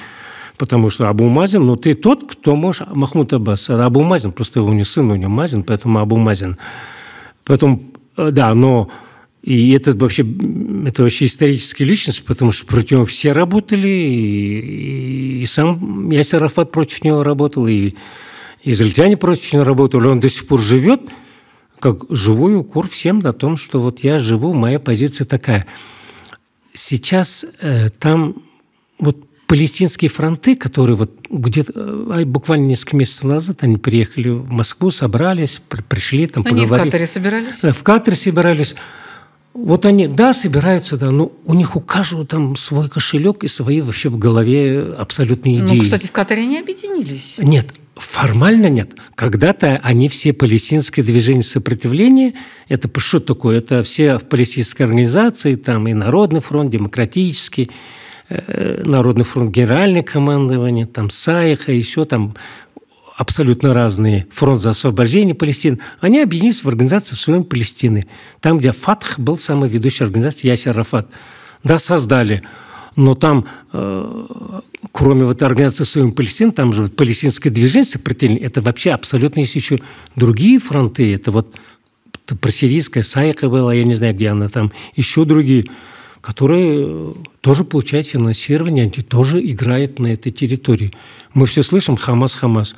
потому что Абу Мазин, но ты тот, кто может... Махмуд Аббас, э, Абу Мазин, просто у него сын, у него Мазин, поэтому Абу Мазин. Поэтому, э, да, но и это вообще, это вообще историческая личность, потому что против него все работали, и, и сам Ясер Рафат против него работал, и израильтяне против него работали. Он до сих пор живет, как живой укор всем на том, что вот я живу, моя позиция такая – сейчас э, там вот палестинские фронты, которые вот где-то э, буквально несколько месяцев назад они приехали в Москву, собрались, пришли там они поговорили. Они в Катаре собирались? Да, в Катаре собирались. Вот они, да, собираются, да, но у них у каждого там свой кошелек и свои вообще в голове абсолютные ну, идеи. Ну, кстати, в Катаре не объединились. Нет, Формально нет. Когда-то они все палестинское движение сопротивления, это что такое? Это все палестинские организации, там и Народный фронт, Демократический, э, Народный фронт Генеральное командование, там САИХа, еще там абсолютно разные, фронт за освобождение Палестины, они объединились в организации «Суверен Палестины», там, где Фатх был самой ведущей организацией Ясер Рафат. Да, создали но там, э, кроме вот организации «Союз Палестин», там же вот палестинское движение сопротивления, это вообще абсолютно есть еще другие фронты. Это вот это просирийская «Сайка» была, я не знаю, где она там, еще другие, которые э, тоже получают финансирование, они тоже играют на этой территории. Мы все слышим «Хамас, Хамас».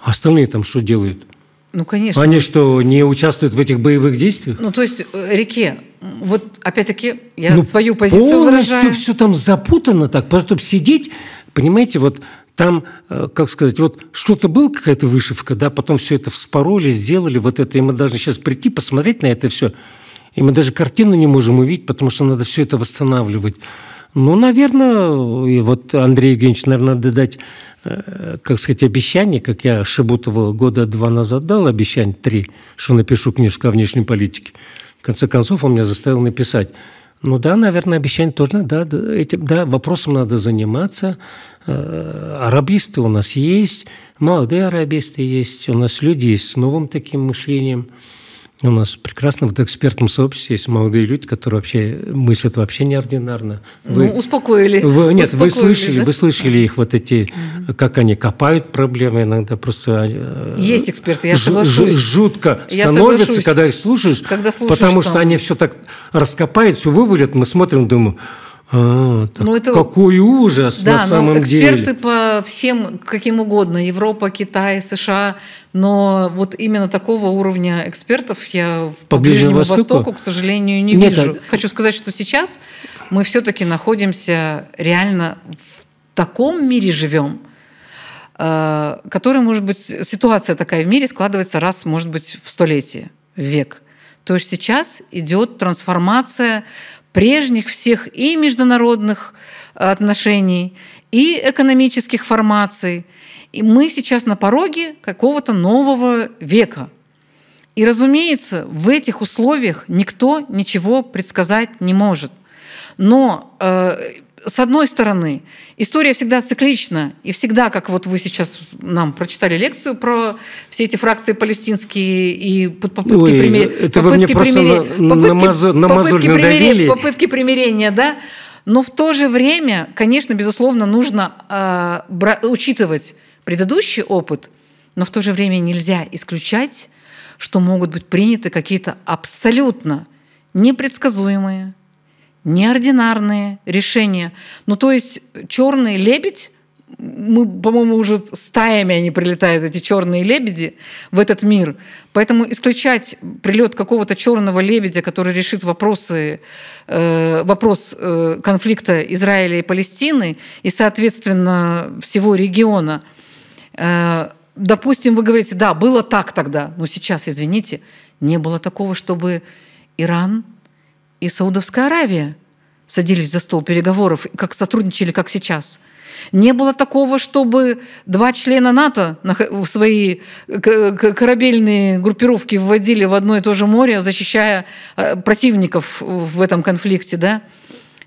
А остальные там что делают – ну, конечно. Они что, не участвуют в этих боевых действиях? Ну, то есть, э, реке, вот опять-таки, я ну, свою позицию полностью выражаю. все там запутано так, просто сидеть, понимаете, вот там, э, как сказать, вот что-то было какая-то вышивка, да, потом все это вспороли, сделали, вот это, и мы должны сейчас прийти, посмотреть на это все. И мы даже картину не можем увидеть, потому что надо все это восстанавливать. Ну, наверное, и вот Андрей Евгеньевич, наверное, надо дать, э, как сказать, обещание, как я Шибутову года два назад дал обещание, три, что напишу книжку о внешней политике. В конце концов, он меня заставил написать. Ну да, наверное, обещание тоже да, этим, да, вопросом надо заниматься. Э, арабисты у нас есть, молодые арабисты есть, у нас люди есть с новым таким мышлением – у нас прекрасно в экспертном сообществе есть молодые люди, которые вообще мыслят вообще неординарно. Ну, вы, ну, успокоили. Вы, нет, успокоили, вы слышали, да? вы слышали их вот эти, угу. как они копают проблемы иногда просто. Э, есть эксперты, я соглашусь. Жутко я становится, соглашусь. когда их слушаешь, когда слушаешь потому там. что они все так раскопают, все вывалят, мы смотрим, думаем. А, ну, это... Какой ужас да, на ну, самом ну, эксперты деле. Эксперты по всем, каким угодно, Европа, Китай, США, но вот именно такого уровня экспертов я по, по Ближнему Востоку? Востоку, к сожалению, не Нет, вижу. А... Хочу сказать, что сейчас мы все-таки находимся реально в таком мире живем, э, который, может быть, ситуация такая в мире складывается раз, может быть, в столетие, в век. То есть сейчас идет трансформация прежних всех и международных э, отношений, и экономических формаций. И мы сейчас на пороге какого-то нового века. И, разумеется, в этих условиях никто ничего предсказать не может. Но э, с одной стороны, история всегда циклична, и всегда, как вот вы сейчас нам прочитали лекцию про все эти фракции палестинские и попытки, Ой, это попытки, попытки, примирения, попытки примирения, да. Но в то же время, конечно, безусловно, нужно э, бра... учитывать предыдущий опыт, но в то же время нельзя исключать, что могут быть приняты какие-то абсолютно непредсказуемые, неординарные решения. Ну, то есть черный лебедь мы, по-моему, уже стаями они прилетают, эти черные лебеди, в этот мир. Поэтому исключать прилет какого-то черного лебедя, который решит вопросы, э, вопрос э, конфликта Израиля и Палестины и, соответственно, всего региона. Э, допустим, вы говорите, да, было так тогда, но сейчас, извините, не было такого, чтобы Иран и Саудовская Аравия садились за стол переговоров, как сотрудничали, как сейчас. Не было такого, чтобы два члена НАТО в свои корабельные группировки вводили в одно и то же море, защищая э, противников в этом конфликте. Да?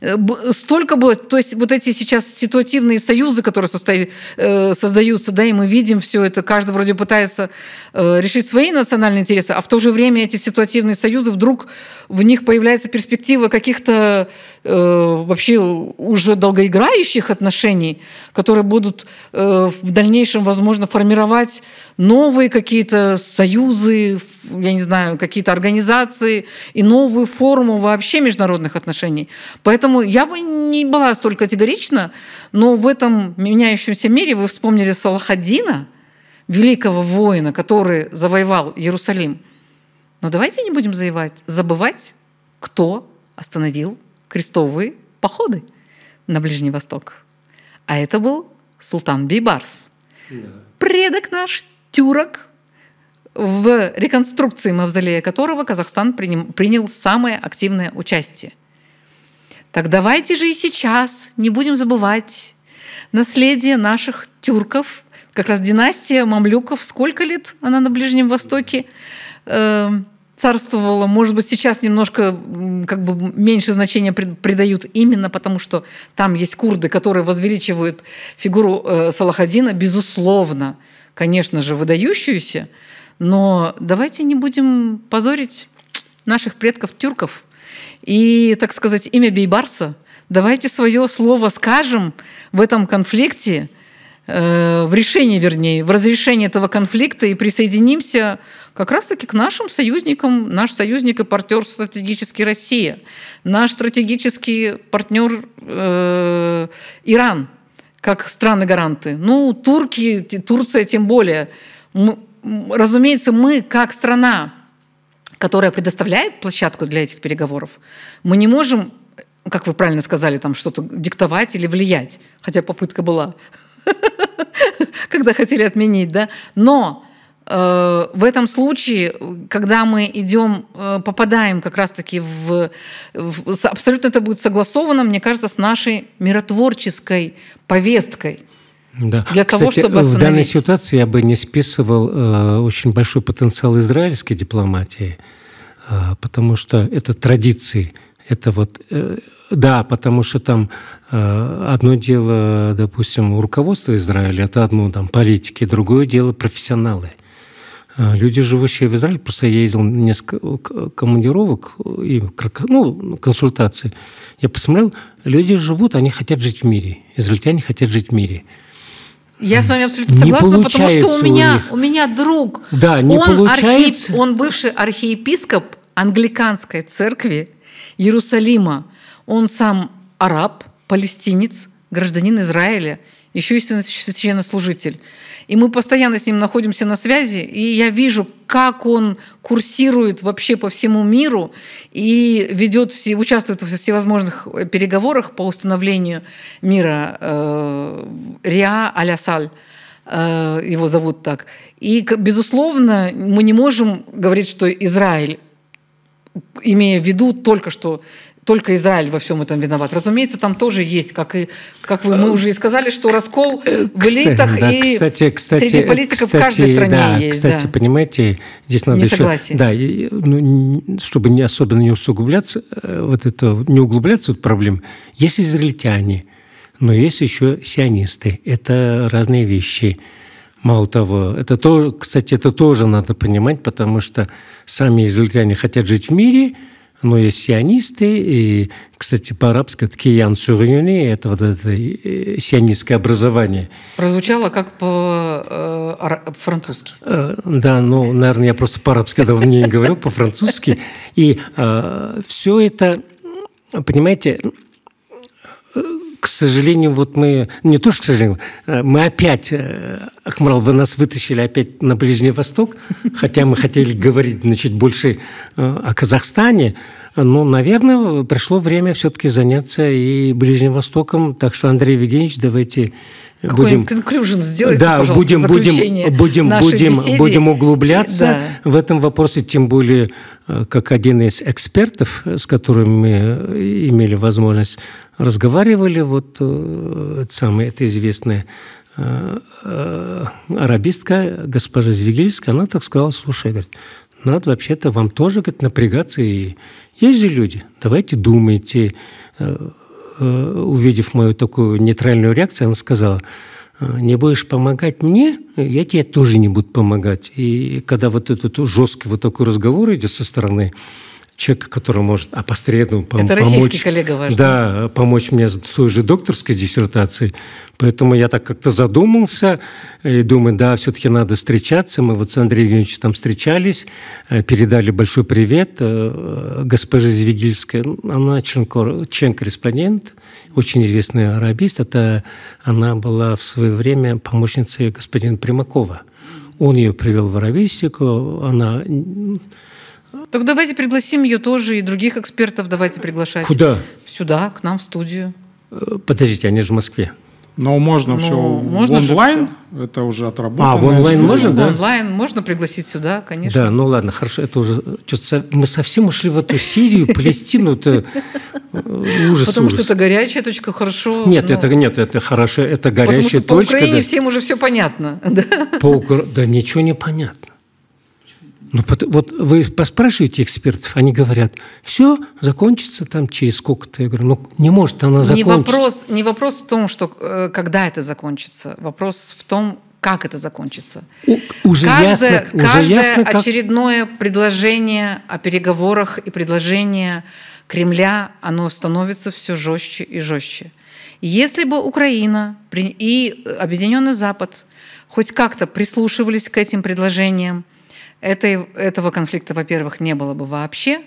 Э, столько было, то есть вот эти сейчас ситуативные союзы, которые состоят, э, создаются, да, и мы видим все это, каждый вроде пытается э, решить свои национальные интересы, а в то же время эти ситуативные союзы, вдруг в них появляется перспектива каких-то э, вообще уже долгоиграющих отношений, которые будут э, в дальнейшем, возможно, формировать новые какие-то союзы, я не знаю, какие-то организации и новую форму вообще международных отношений. Поэтому Поэтому я бы не была столь категорична, но в этом меняющемся мире вы вспомнили Салахадина великого воина, который завоевал Иерусалим. Но давайте не будем заевать, забывать, кто остановил крестовые походы на Ближний Восток. А это был султан Бейбарс. Да. Предок наш, тюрок, в реконструкции мавзолея которого Казахстан принял самое активное участие – так давайте же и сейчас не будем забывать наследие наших тюрков, как раз династия мамлюков, сколько лет она на Ближнем Востоке э, царствовала. Может быть, сейчас немножко как бы меньше значения придают именно потому, что там есть курды, которые возвеличивают фигуру э, Салахадина, безусловно, конечно же, выдающуюся. Но давайте не будем позорить наших предков-тюрков – и, так сказать, имя Бейбарса, давайте свое слово скажем в этом конфликте, э, в решении, вернее, в разрешении этого конфликта и присоединимся как раз-таки к нашим союзникам, наш союзник и партнер стратегический Россия, наш стратегический партнер э, Иран, как страны-гаранты. Ну, турки, Турция тем более. Разумеется, мы как страна которая предоставляет площадку для этих переговоров, мы не можем, как вы правильно сказали, там что-то диктовать или влиять, хотя попытка была, <laughs> когда хотели отменить, да, но э, в этом случае, когда мы идем, э, попадаем как раз-таки в, в... Абсолютно это будет согласовано, мне кажется, с нашей миротворческой повесткой – да. Для Кстати, того, чтобы остановить. В данной ситуации я бы не списывал э, очень большой потенциал израильской дипломатии, э, потому что это традиции, это вот э, да, потому что там э, одно дело, допустим, руководство Израиля, это одно там политики, другое дело профессионалы. Э, люди, живущие в Израиле, просто я ездил несколько командировок и ну, консультаций. Я посмотрел, люди живут, они хотят жить в мире. Израильтяне хотят жить в мире. Я с вами абсолютно согласна, потому что у, у меня, них. у меня друг, да, не он, Архиеп, он бывший архиепископ англиканской церкви Иерусалима. Он сам араб, палестинец, гражданин Израиля, еще и священнослужитель. И мы постоянно с ним находимся на связи, и я вижу, как он курсирует вообще по всему миру и ведет все, участвует во всевозможных переговорах по установлению мира э, Риа Алясаль э, его зовут так. И, безусловно, мы не можем говорить, что Израиль имея в виду только что только Израиль во всем этом виноват. Разумеется, там тоже есть, как и как вы мы э, уже и сказали, что раскол в элитах да, и кстати, кстати, среди политиков кстати, в каждой стране да, есть. Кстати, да. понимаете, здесь надо Несогласие. еще, да, и, ну, чтобы не особенно не усугубляться, э, вот это не углубляться вот проблем. Есть израильтяне, но есть еще сионисты. Это разные вещи. Мало того, это тоже, кстати, это тоже надо понимать, потому что сами израильтяне хотят жить в мире, но есть сионисты, и, кстати, по-арабски это киян сюрюни, это вот это э, сионистское образование. Прозвучало как по-французски. Э, э, да, ну, наверное, я просто по-арабски давно не говорил, по-французски. И все это, понимаете, к сожалению, вот мы, не то, что, к сожалению, э, мы опять, э, Акмарал, вы нас вытащили опять на Ближний Восток, <laughs> хотя мы хотели говорить, значит, больше э, о Казахстане, но, наверное, пришло время все-таки заняться и Ближним Востоком, так что, Андрей Евгеньевич, давайте будем конклюжен сделать, да, будем будем будем будем беседе. будем углубляться да. в этом вопросе, тем более как один из экспертов, с которым мы имели возможность разговаривали, вот э, это самое, это известная э, э, арабистка, госпожа Звигельская, она так сказала, слушай, говорит, надо вообще-то вам тоже говорит, напрягаться. И есть же люди, давайте думайте. Увидев мою такую нейтральную реакцию, она сказала, не будешь помогать мне, я тебе тоже не буду помогать. И когда вот этот жесткий вот такой разговор идет со стороны человека, который может опосредованно пом- Это помочь. коллега ваш. Да, помочь мне с той же докторской диссертацией. Поэтому я так как-то задумался и думаю, да, все-таки надо встречаться. Мы вот с Андреем Евгеньевичем там встречались, э, передали большой привет э, госпоже Звигильской. Она член-корреспондент, очень известный арабист. Это она была в свое время помощницей господина Примакова. Он ее привел в арабистику, она так давайте пригласим ее тоже и других экспертов давайте приглашать. Куда? Сюда, к нам в студию. Э, подождите, они же в Москве. Но можно ну, все можно а, в онлайн, все. это уже отработано. А, в онлайн история. можно, да? В онлайн можно пригласить сюда, конечно. Да, ну ладно, хорошо, это уже... Мы совсем ушли в эту Сирию, Палестину, это э, ужас. Потому что это горячая точка, хорошо. Нет, ну. это нет, это хорошо, это горячая точка. Потому что по Украине всем уже все понятно. <laughs> По Да ничего не понятно. Ну вот вы поспрашиваете экспертов, они говорят, все закончится там через сколько-то. Я говорю, ну не может она закончиться. Не вопрос, не вопрос в том, что э, когда это закончится. Вопрос в том, как это закончится. У, уже каждое ясно, каждое уже ясно, как... очередное предложение о переговорах и предложение Кремля, оно становится все жестче и жестче. Если бы Украина и Объединенный Запад хоть как-то прислушивались к этим предложениям, этой, этого конфликта, во-первых, не было бы вообще.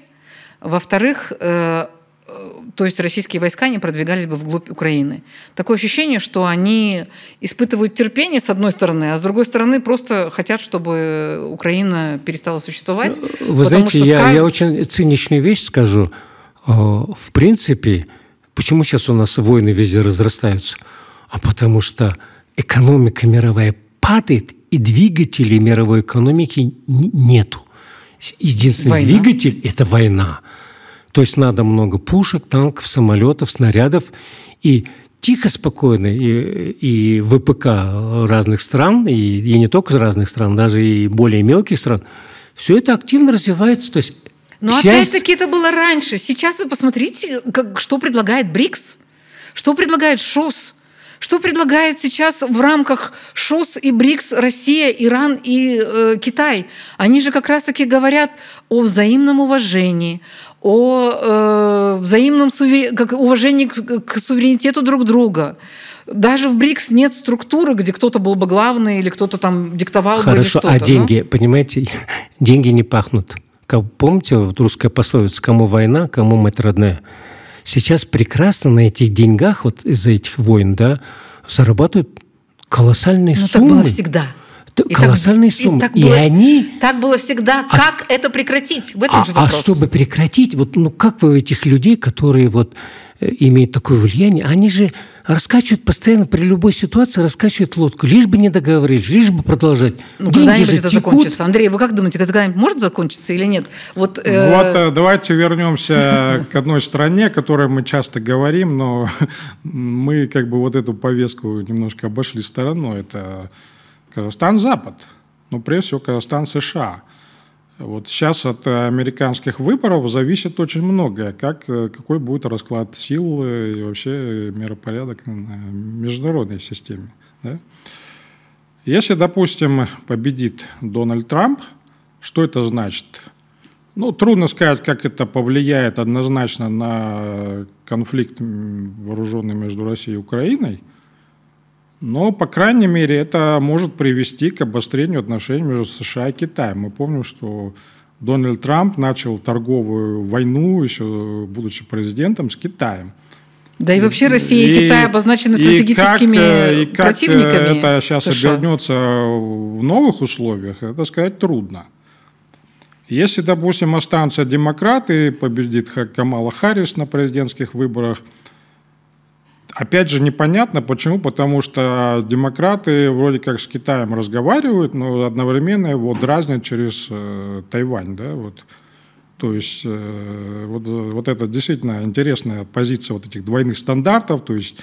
Во-вторых, э, э, то есть российские войска не продвигались бы вглубь Украины. Такое ощущение, что они испытывают терпение с одной стороны, а с другой стороны просто хотят, чтобы Украина перестала существовать. Вы знаете, я, кажд... я очень циничную вещь скажу. Э, в принципе, почему сейчас у нас войны везде разрастаются? А потому что экономика мировая падает, и двигателей мировой экономики нету. Единственный война. двигатель – это война. То есть надо много пушек, танков, самолетов, снарядов. И тихо, спокойно, и, и ВПК разных стран, и, и не только разных стран, даже и более мелких стран, все это активно развивается. То есть но Сейчас... опять-таки это было раньше. Сейчас вы посмотрите, как, что предлагает БРИКС, что предлагает ШОС. Что предлагает сейчас в рамках ШОС и БРИКС Россия, Иран и э, Китай? Они же как раз-таки говорят о взаимном уважении, о э, взаимном сувер... как уважении к, к суверенитету друг друга. Даже в БРИКС нет структуры, где кто-то был бы главный или кто-то там диктовал Хорошо, бы или а что-то. а деньги, да? понимаете, <laughs> деньги не пахнут. помните вот русская пословица «Кому война, кому мать родная»? сейчас прекрасно на этих деньгах, вот из-за этих войн, да, зарабатывают колоссальные Но ну, суммы. Так было всегда. И колоссальные так, суммы. И, так было, они... Так было всегда. А, как это прекратить? В этом а, же а вопрос. А чтобы прекратить, вот, ну как вы этих людей, которые вот Э, имеют такое влияние, они же раскачивают постоянно при любой ситуации, раскачивают лодку, лишь бы не договорились, лишь бы продолжать. Ну, когда-нибудь это текут. закончится. Андрей, вы как думаете, это когда-нибудь может закончиться или нет? Вот, э... вот э, давайте вернемся к одной стране, о которой мы часто говорим, но <laughs> мы как бы вот эту повестку немножко обошли стороной. Это Казахстан-Запад, но прежде всего Казахстан-США. Вот сейчас от э, американских выборов зависит очень многое, как, э, какой будет расклад сил э, и вообще миропорядок на международной системе. Да? Если, допустим, победит Дональд Трамп, что это значит? Ну, трудно сказать, как это повлияет однозначно на конфликт вооруженный между Россией и Украиной – но, по крайней мере, это может привести к обострению отношений между США и Китаем. Мы помним, что Дональд Трамп начал торговую войну, еще будучи президентом, с Китаем. Да и вообще Россия и, и Китай обозначены и стратегическими противниками э, и как э, Это сейчас США. обернется в новых условиях, это сказать трудно. Если, допустим, останутся демократы, победит Камала Харрис на президентских выборах – Опять же, непонятно почему, потому что демократы вроде как с Китаем разговаривают, но одновременно его дразнят через э, Тайвань. Да, вот. То есть э, вот, э, вот это действительно интересная позиция вот этих двойных стандартов. То есть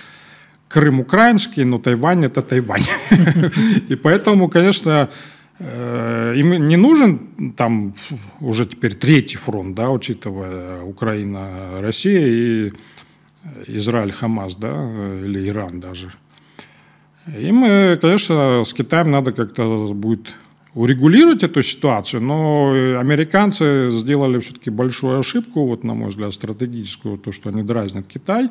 Крым украинский, но Тайвань – это Тайвань. <laughs> И поэтому, конечно, э, им не нужен там уже теперь третий фронт, да, учитывая Украина, Россия и Израиль, Хамас, да, или Иран даже. И мы, конечно, с Китаем надо как-то будет урегулировать эту ситуацию, но американцы сделали все-таки большую ошибку, вот на мой взгляд, стратегическую, то, что они дразнят Китай.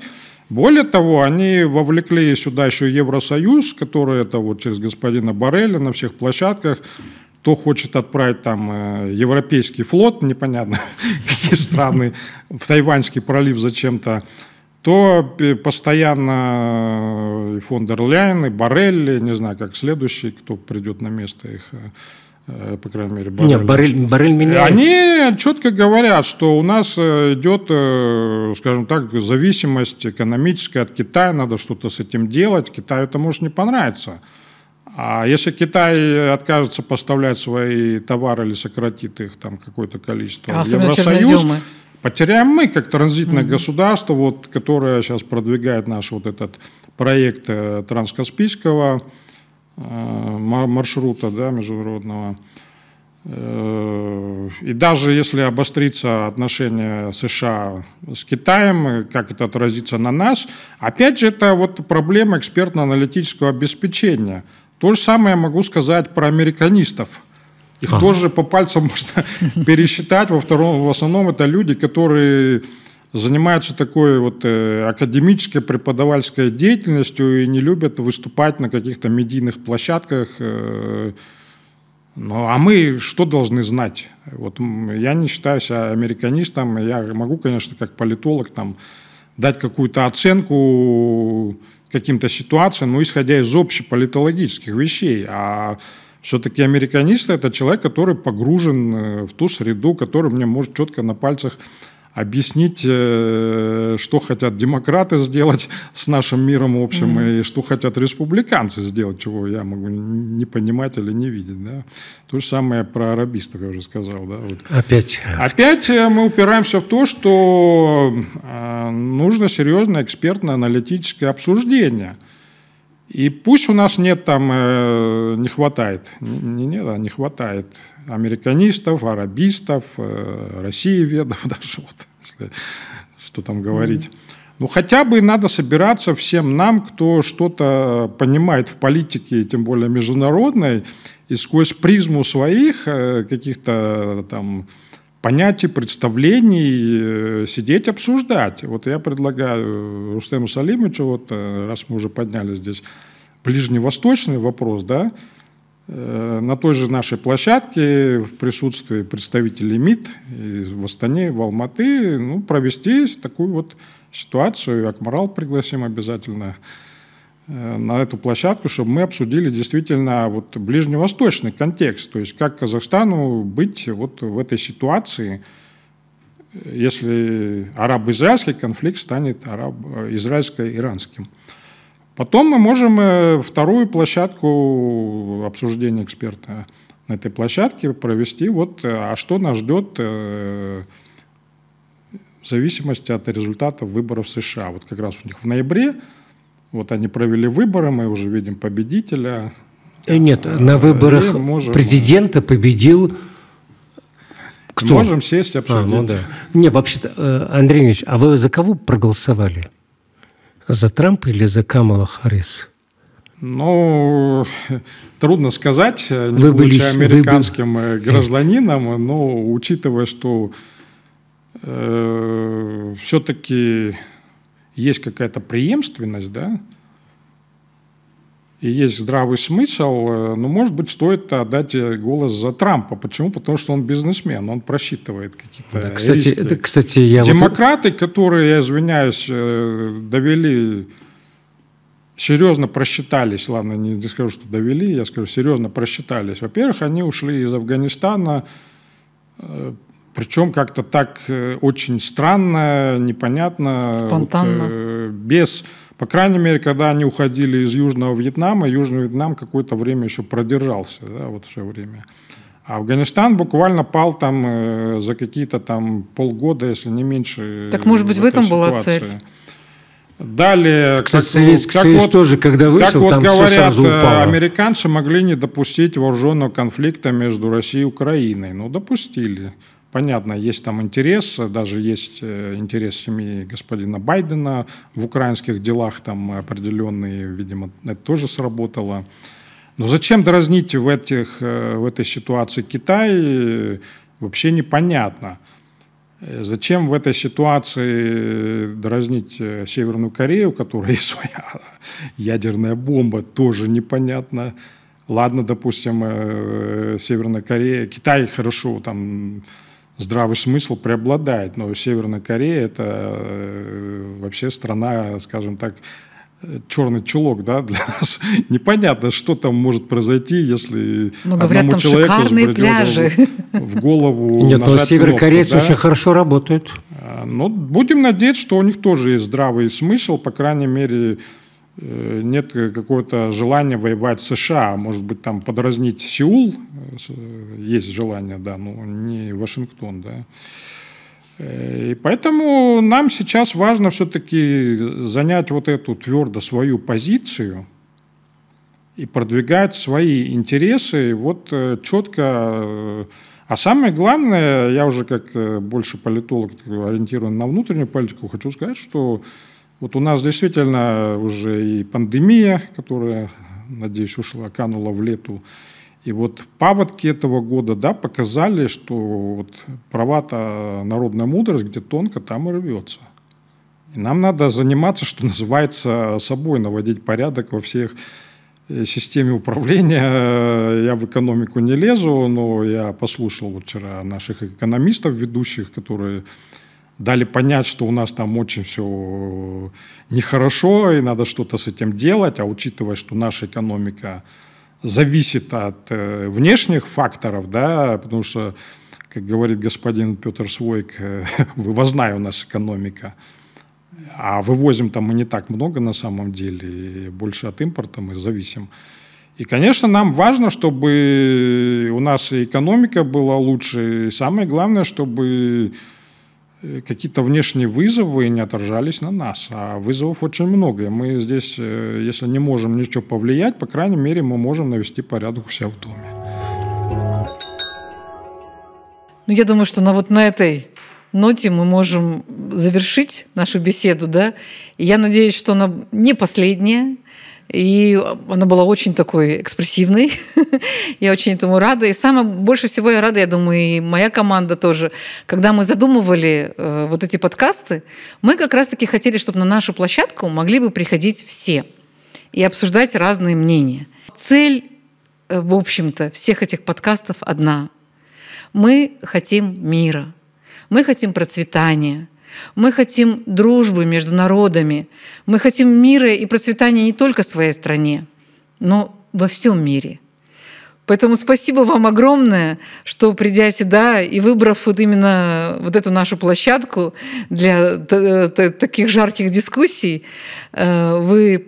Более того, они вовлекли сюда еще Евросоюз, который это вот через господина Барреля на всех площадках, кто хочет отправить там э, европейский флот, непонятно, <laughs> какие страны, в Тайваньский пролив зачем-то, то э, постоянно э, и фон дер и Барелли, не знаю, как следующий, кто придет на место их, э, по крайней мере, Барель. Нет, Барель, Барель меняется. Они четко говорят, что у нас идет, скажем так, зависимость экономическая от Китая, надо что-то с этим делать, Китаю это может не понравиться. А если Китай откажется поставлять свои товары или сократит их там какое-то количество а в Евросоюз, черноземы потеряем мы, как транзитное mm-hmm. государство, вот, которое сейчас продвигает наш вот этот проект э, транскаспийского э, маршрута да, международного. Э, и даже если обострится отношение США с Китаем, э, как это отразится на нас, опять же, это вот проблема экспертно-аналитического обеспечения. То же самое я могу сказать про американистов – их а. тоже по пальцам <laughs> можно пересчитать. Во втором, в основном это люди, которые занимаются такой вот э, академической преподавательской деятельностью и не любят выступать на каких-то медийных площадках. Э, ну, а мы что должны знать? Вот я не считаю себя американистом, я могу, конечно, как политолог там дать какую-то оценку каким-то ситуациям, но исходя из общеполитологических вещей. А все-таки американист – это человек, который погружен э, в ту среду, который мне может четко на пальцах объяснить, э, что хотят демократы сделать с нашим миром общим mm-hmm. и что хотят республиканцы сделать, чего я могу не понимать или не видеть. Да? То же самое про арабистов я уже сказал. Да? Вот. Опять. Э, Опять мы упираемся в то, что нужно серьезное экспертное аналитическое обсуждение – и пусть у нас нет там, э, не хватает, не, не, да, не хватает американистов, арабистов, э, России ведов <laughs> даже, вот, если, что там говорить. Mm-hmm. Ну, хотя бы надо собираться всем нам, кто что-то понимает в политике, тем более международной, и сквозь призму своих э, каких-то там понятий, представлений э, сидеть, обсуждать. Вот я предлагаю Рустему Салимовичу, вот э, раз мы уже подняли здесь ближневосточный вопрос, да, э, на той же нашей площадке в присутствии представителей МИД в Астане, в Алматы ну, провести такую вот ситуацию. Акмарал пригласим обязательно. Э, на эту площадку, чтобы мы обсудили действительно вот ближневосточный контекст, то есть как Казахстану быть вот в этой ситуации, если арабо-израильский конфликт станет арабо-израильско-иранским. Потом мы можем э, вторую площадку обсуждения эксперта на этой площадке провести, вот, э, а что нас ждет в зависимости от результатов выборов США. Вот как раз у них в ноябре вот они провели выборы, мы уже видим победителя. Э, нет, на выборах можем... президента победил кто? Можем сесть а, обсудить. А, ну да. Не, вообще-то, э, Андрей Ильич, а вы за кого проголосовали? За Трампа или за Камала Харрис? Ну, трудно сказать, не вы будучи американским вы были... Э, гражданином, но учитывая, что э, все-таки есть какая-то преемственность, да, и есть здравый смысл, э, ну, может быть, стоит отдать э, голос за Трампа. Почему? Потому что он бизнесмен, он просчитывает какие-то да, кстати, риски. Это, кстати, я Демократы, вот... которые, я извиняюсь, э, довели, серьезно просчитались, ладно, не, не скажу, что довели, я скажу, серьезно просчитались. Во-первых, они ушли из Афганистана причем как-то так э, очень странно, непонятно. Спонтанно. Вот, э, без, по крайней мере, когда они уходили из Южного Вьетнама, Южный Вьетнам какое-то время еще продержался, да, вот все время. А Афганистан буквально пал там э, за какие-то там полгода, если не меньше. Так, может быть, в этом ситуации. была цель? Далее, Кстати, как, Советский как Союз вот, тоже, когда вышел, как там говорят, все сразу упало. американцы могли не допустить вооруженного конфликта между Россией и Украиной. но ну, допустили. Понятно, есть там интерес, даже есть э, интерес семьи господина Байдена в украинских делах, там определенные, видимо, это тоже сработало. Но зачем дразнить в, этих, э, в этой ситуации Китай, вообще непонятно. Э, зачем в этой ситуации дразнить Северную Корею, у которой есть своя ядерная бомба, тоже непонятно. Ладно, допустим, Северная Корея, Китай хорошо там здравый смысл преобладает. Но Северная Корея – это э, вообще страна, скажем так, черный чулок, да, для нас <laughs> непонятно, что там может произойти, если ну, говорят, одному там человеку пляжи. в голову <laughs> Нет, но северокорейцы да? очень хорошо работают. А, но ну, будем надеяться, что у них тоже есть здравый смысл, по крайней мере, Э, нет э, какого-то желания воевать с США. Может быть, там подразнить Сеул, э, есть желание, да, но не Вашингтон, да. И поэтому нам сейчас важно все-таки занять вот эту твердо свою позицию и продвигать свои интересы вот четко. А самое главное, я уже как больше политолог ориентирован на внутреннюю политику, хочу сказать, что вот у нас действительно уже и пандемия, которая, надеюсь, ушла, канула в лету. И вот паводки этого года да, показали, что вот права-то народная мудрость, где тонко, там и рвется. И нам надо заниматься, что называется, собой, наводить порядок во всех э, системе управления. Э, я в экономику не лезу, но я послушал вот вчера наших экономистов ведущих, которые дали понять, что у нас там очень все э, нехорошо, и надо что-то с этим делать, а учитывая, что наша экономика зависит от э, внешних факторов, да, потому что, как говорит господин Петр Свойк, э, <laughs> вывозная у нас экономика, а вывозим там мы не так много на самом деле, больше от импорта мы зависим. И, конечно, нам важно, чтобы у нас и экономика была лучше, и самое главное, чтобы какие-то внешние вызовы не отражались на нас. А вызовов очень много. И мы здесь, э, если не можем ничего повлиять, по крайней мере, мы можем навести порядок у себя в доме. Ну, я думаю, что на, вот на этой ноте мы можем завершить нашу беседу, да. И я надеюсь, что она не последняя, и она была очень такой экспрессивной. <laughs> я очень этому рада. И самое больше всего я рада, я думаю, и моя команда тоже. Когда мы задумывали э, вот эти подкасты, мы как раз-таки хотели, чтобы на нашу площадку могли бы приходить все и обсуждать разные мнения. Цель, э, в общем-то, всех этих подкастов одна. Мы хотим мира. Мы хотим процветания. Мы хотим дружбы между народами. Мы хотим мира и процветания не только в своей стране, но во всем мире. Поэтому спасибо вам огромное, что придя сюда и выбрав вот именно вот эту нашу площадку для таких жарких дискуссий, э, вы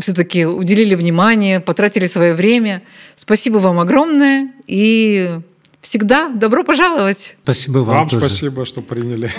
все-таки уделили внимание, потратили свое время. Спасибо вам огромное и всегда добро пожаловать. Спасибо вам. Вам тоже. спасибо, что приняли.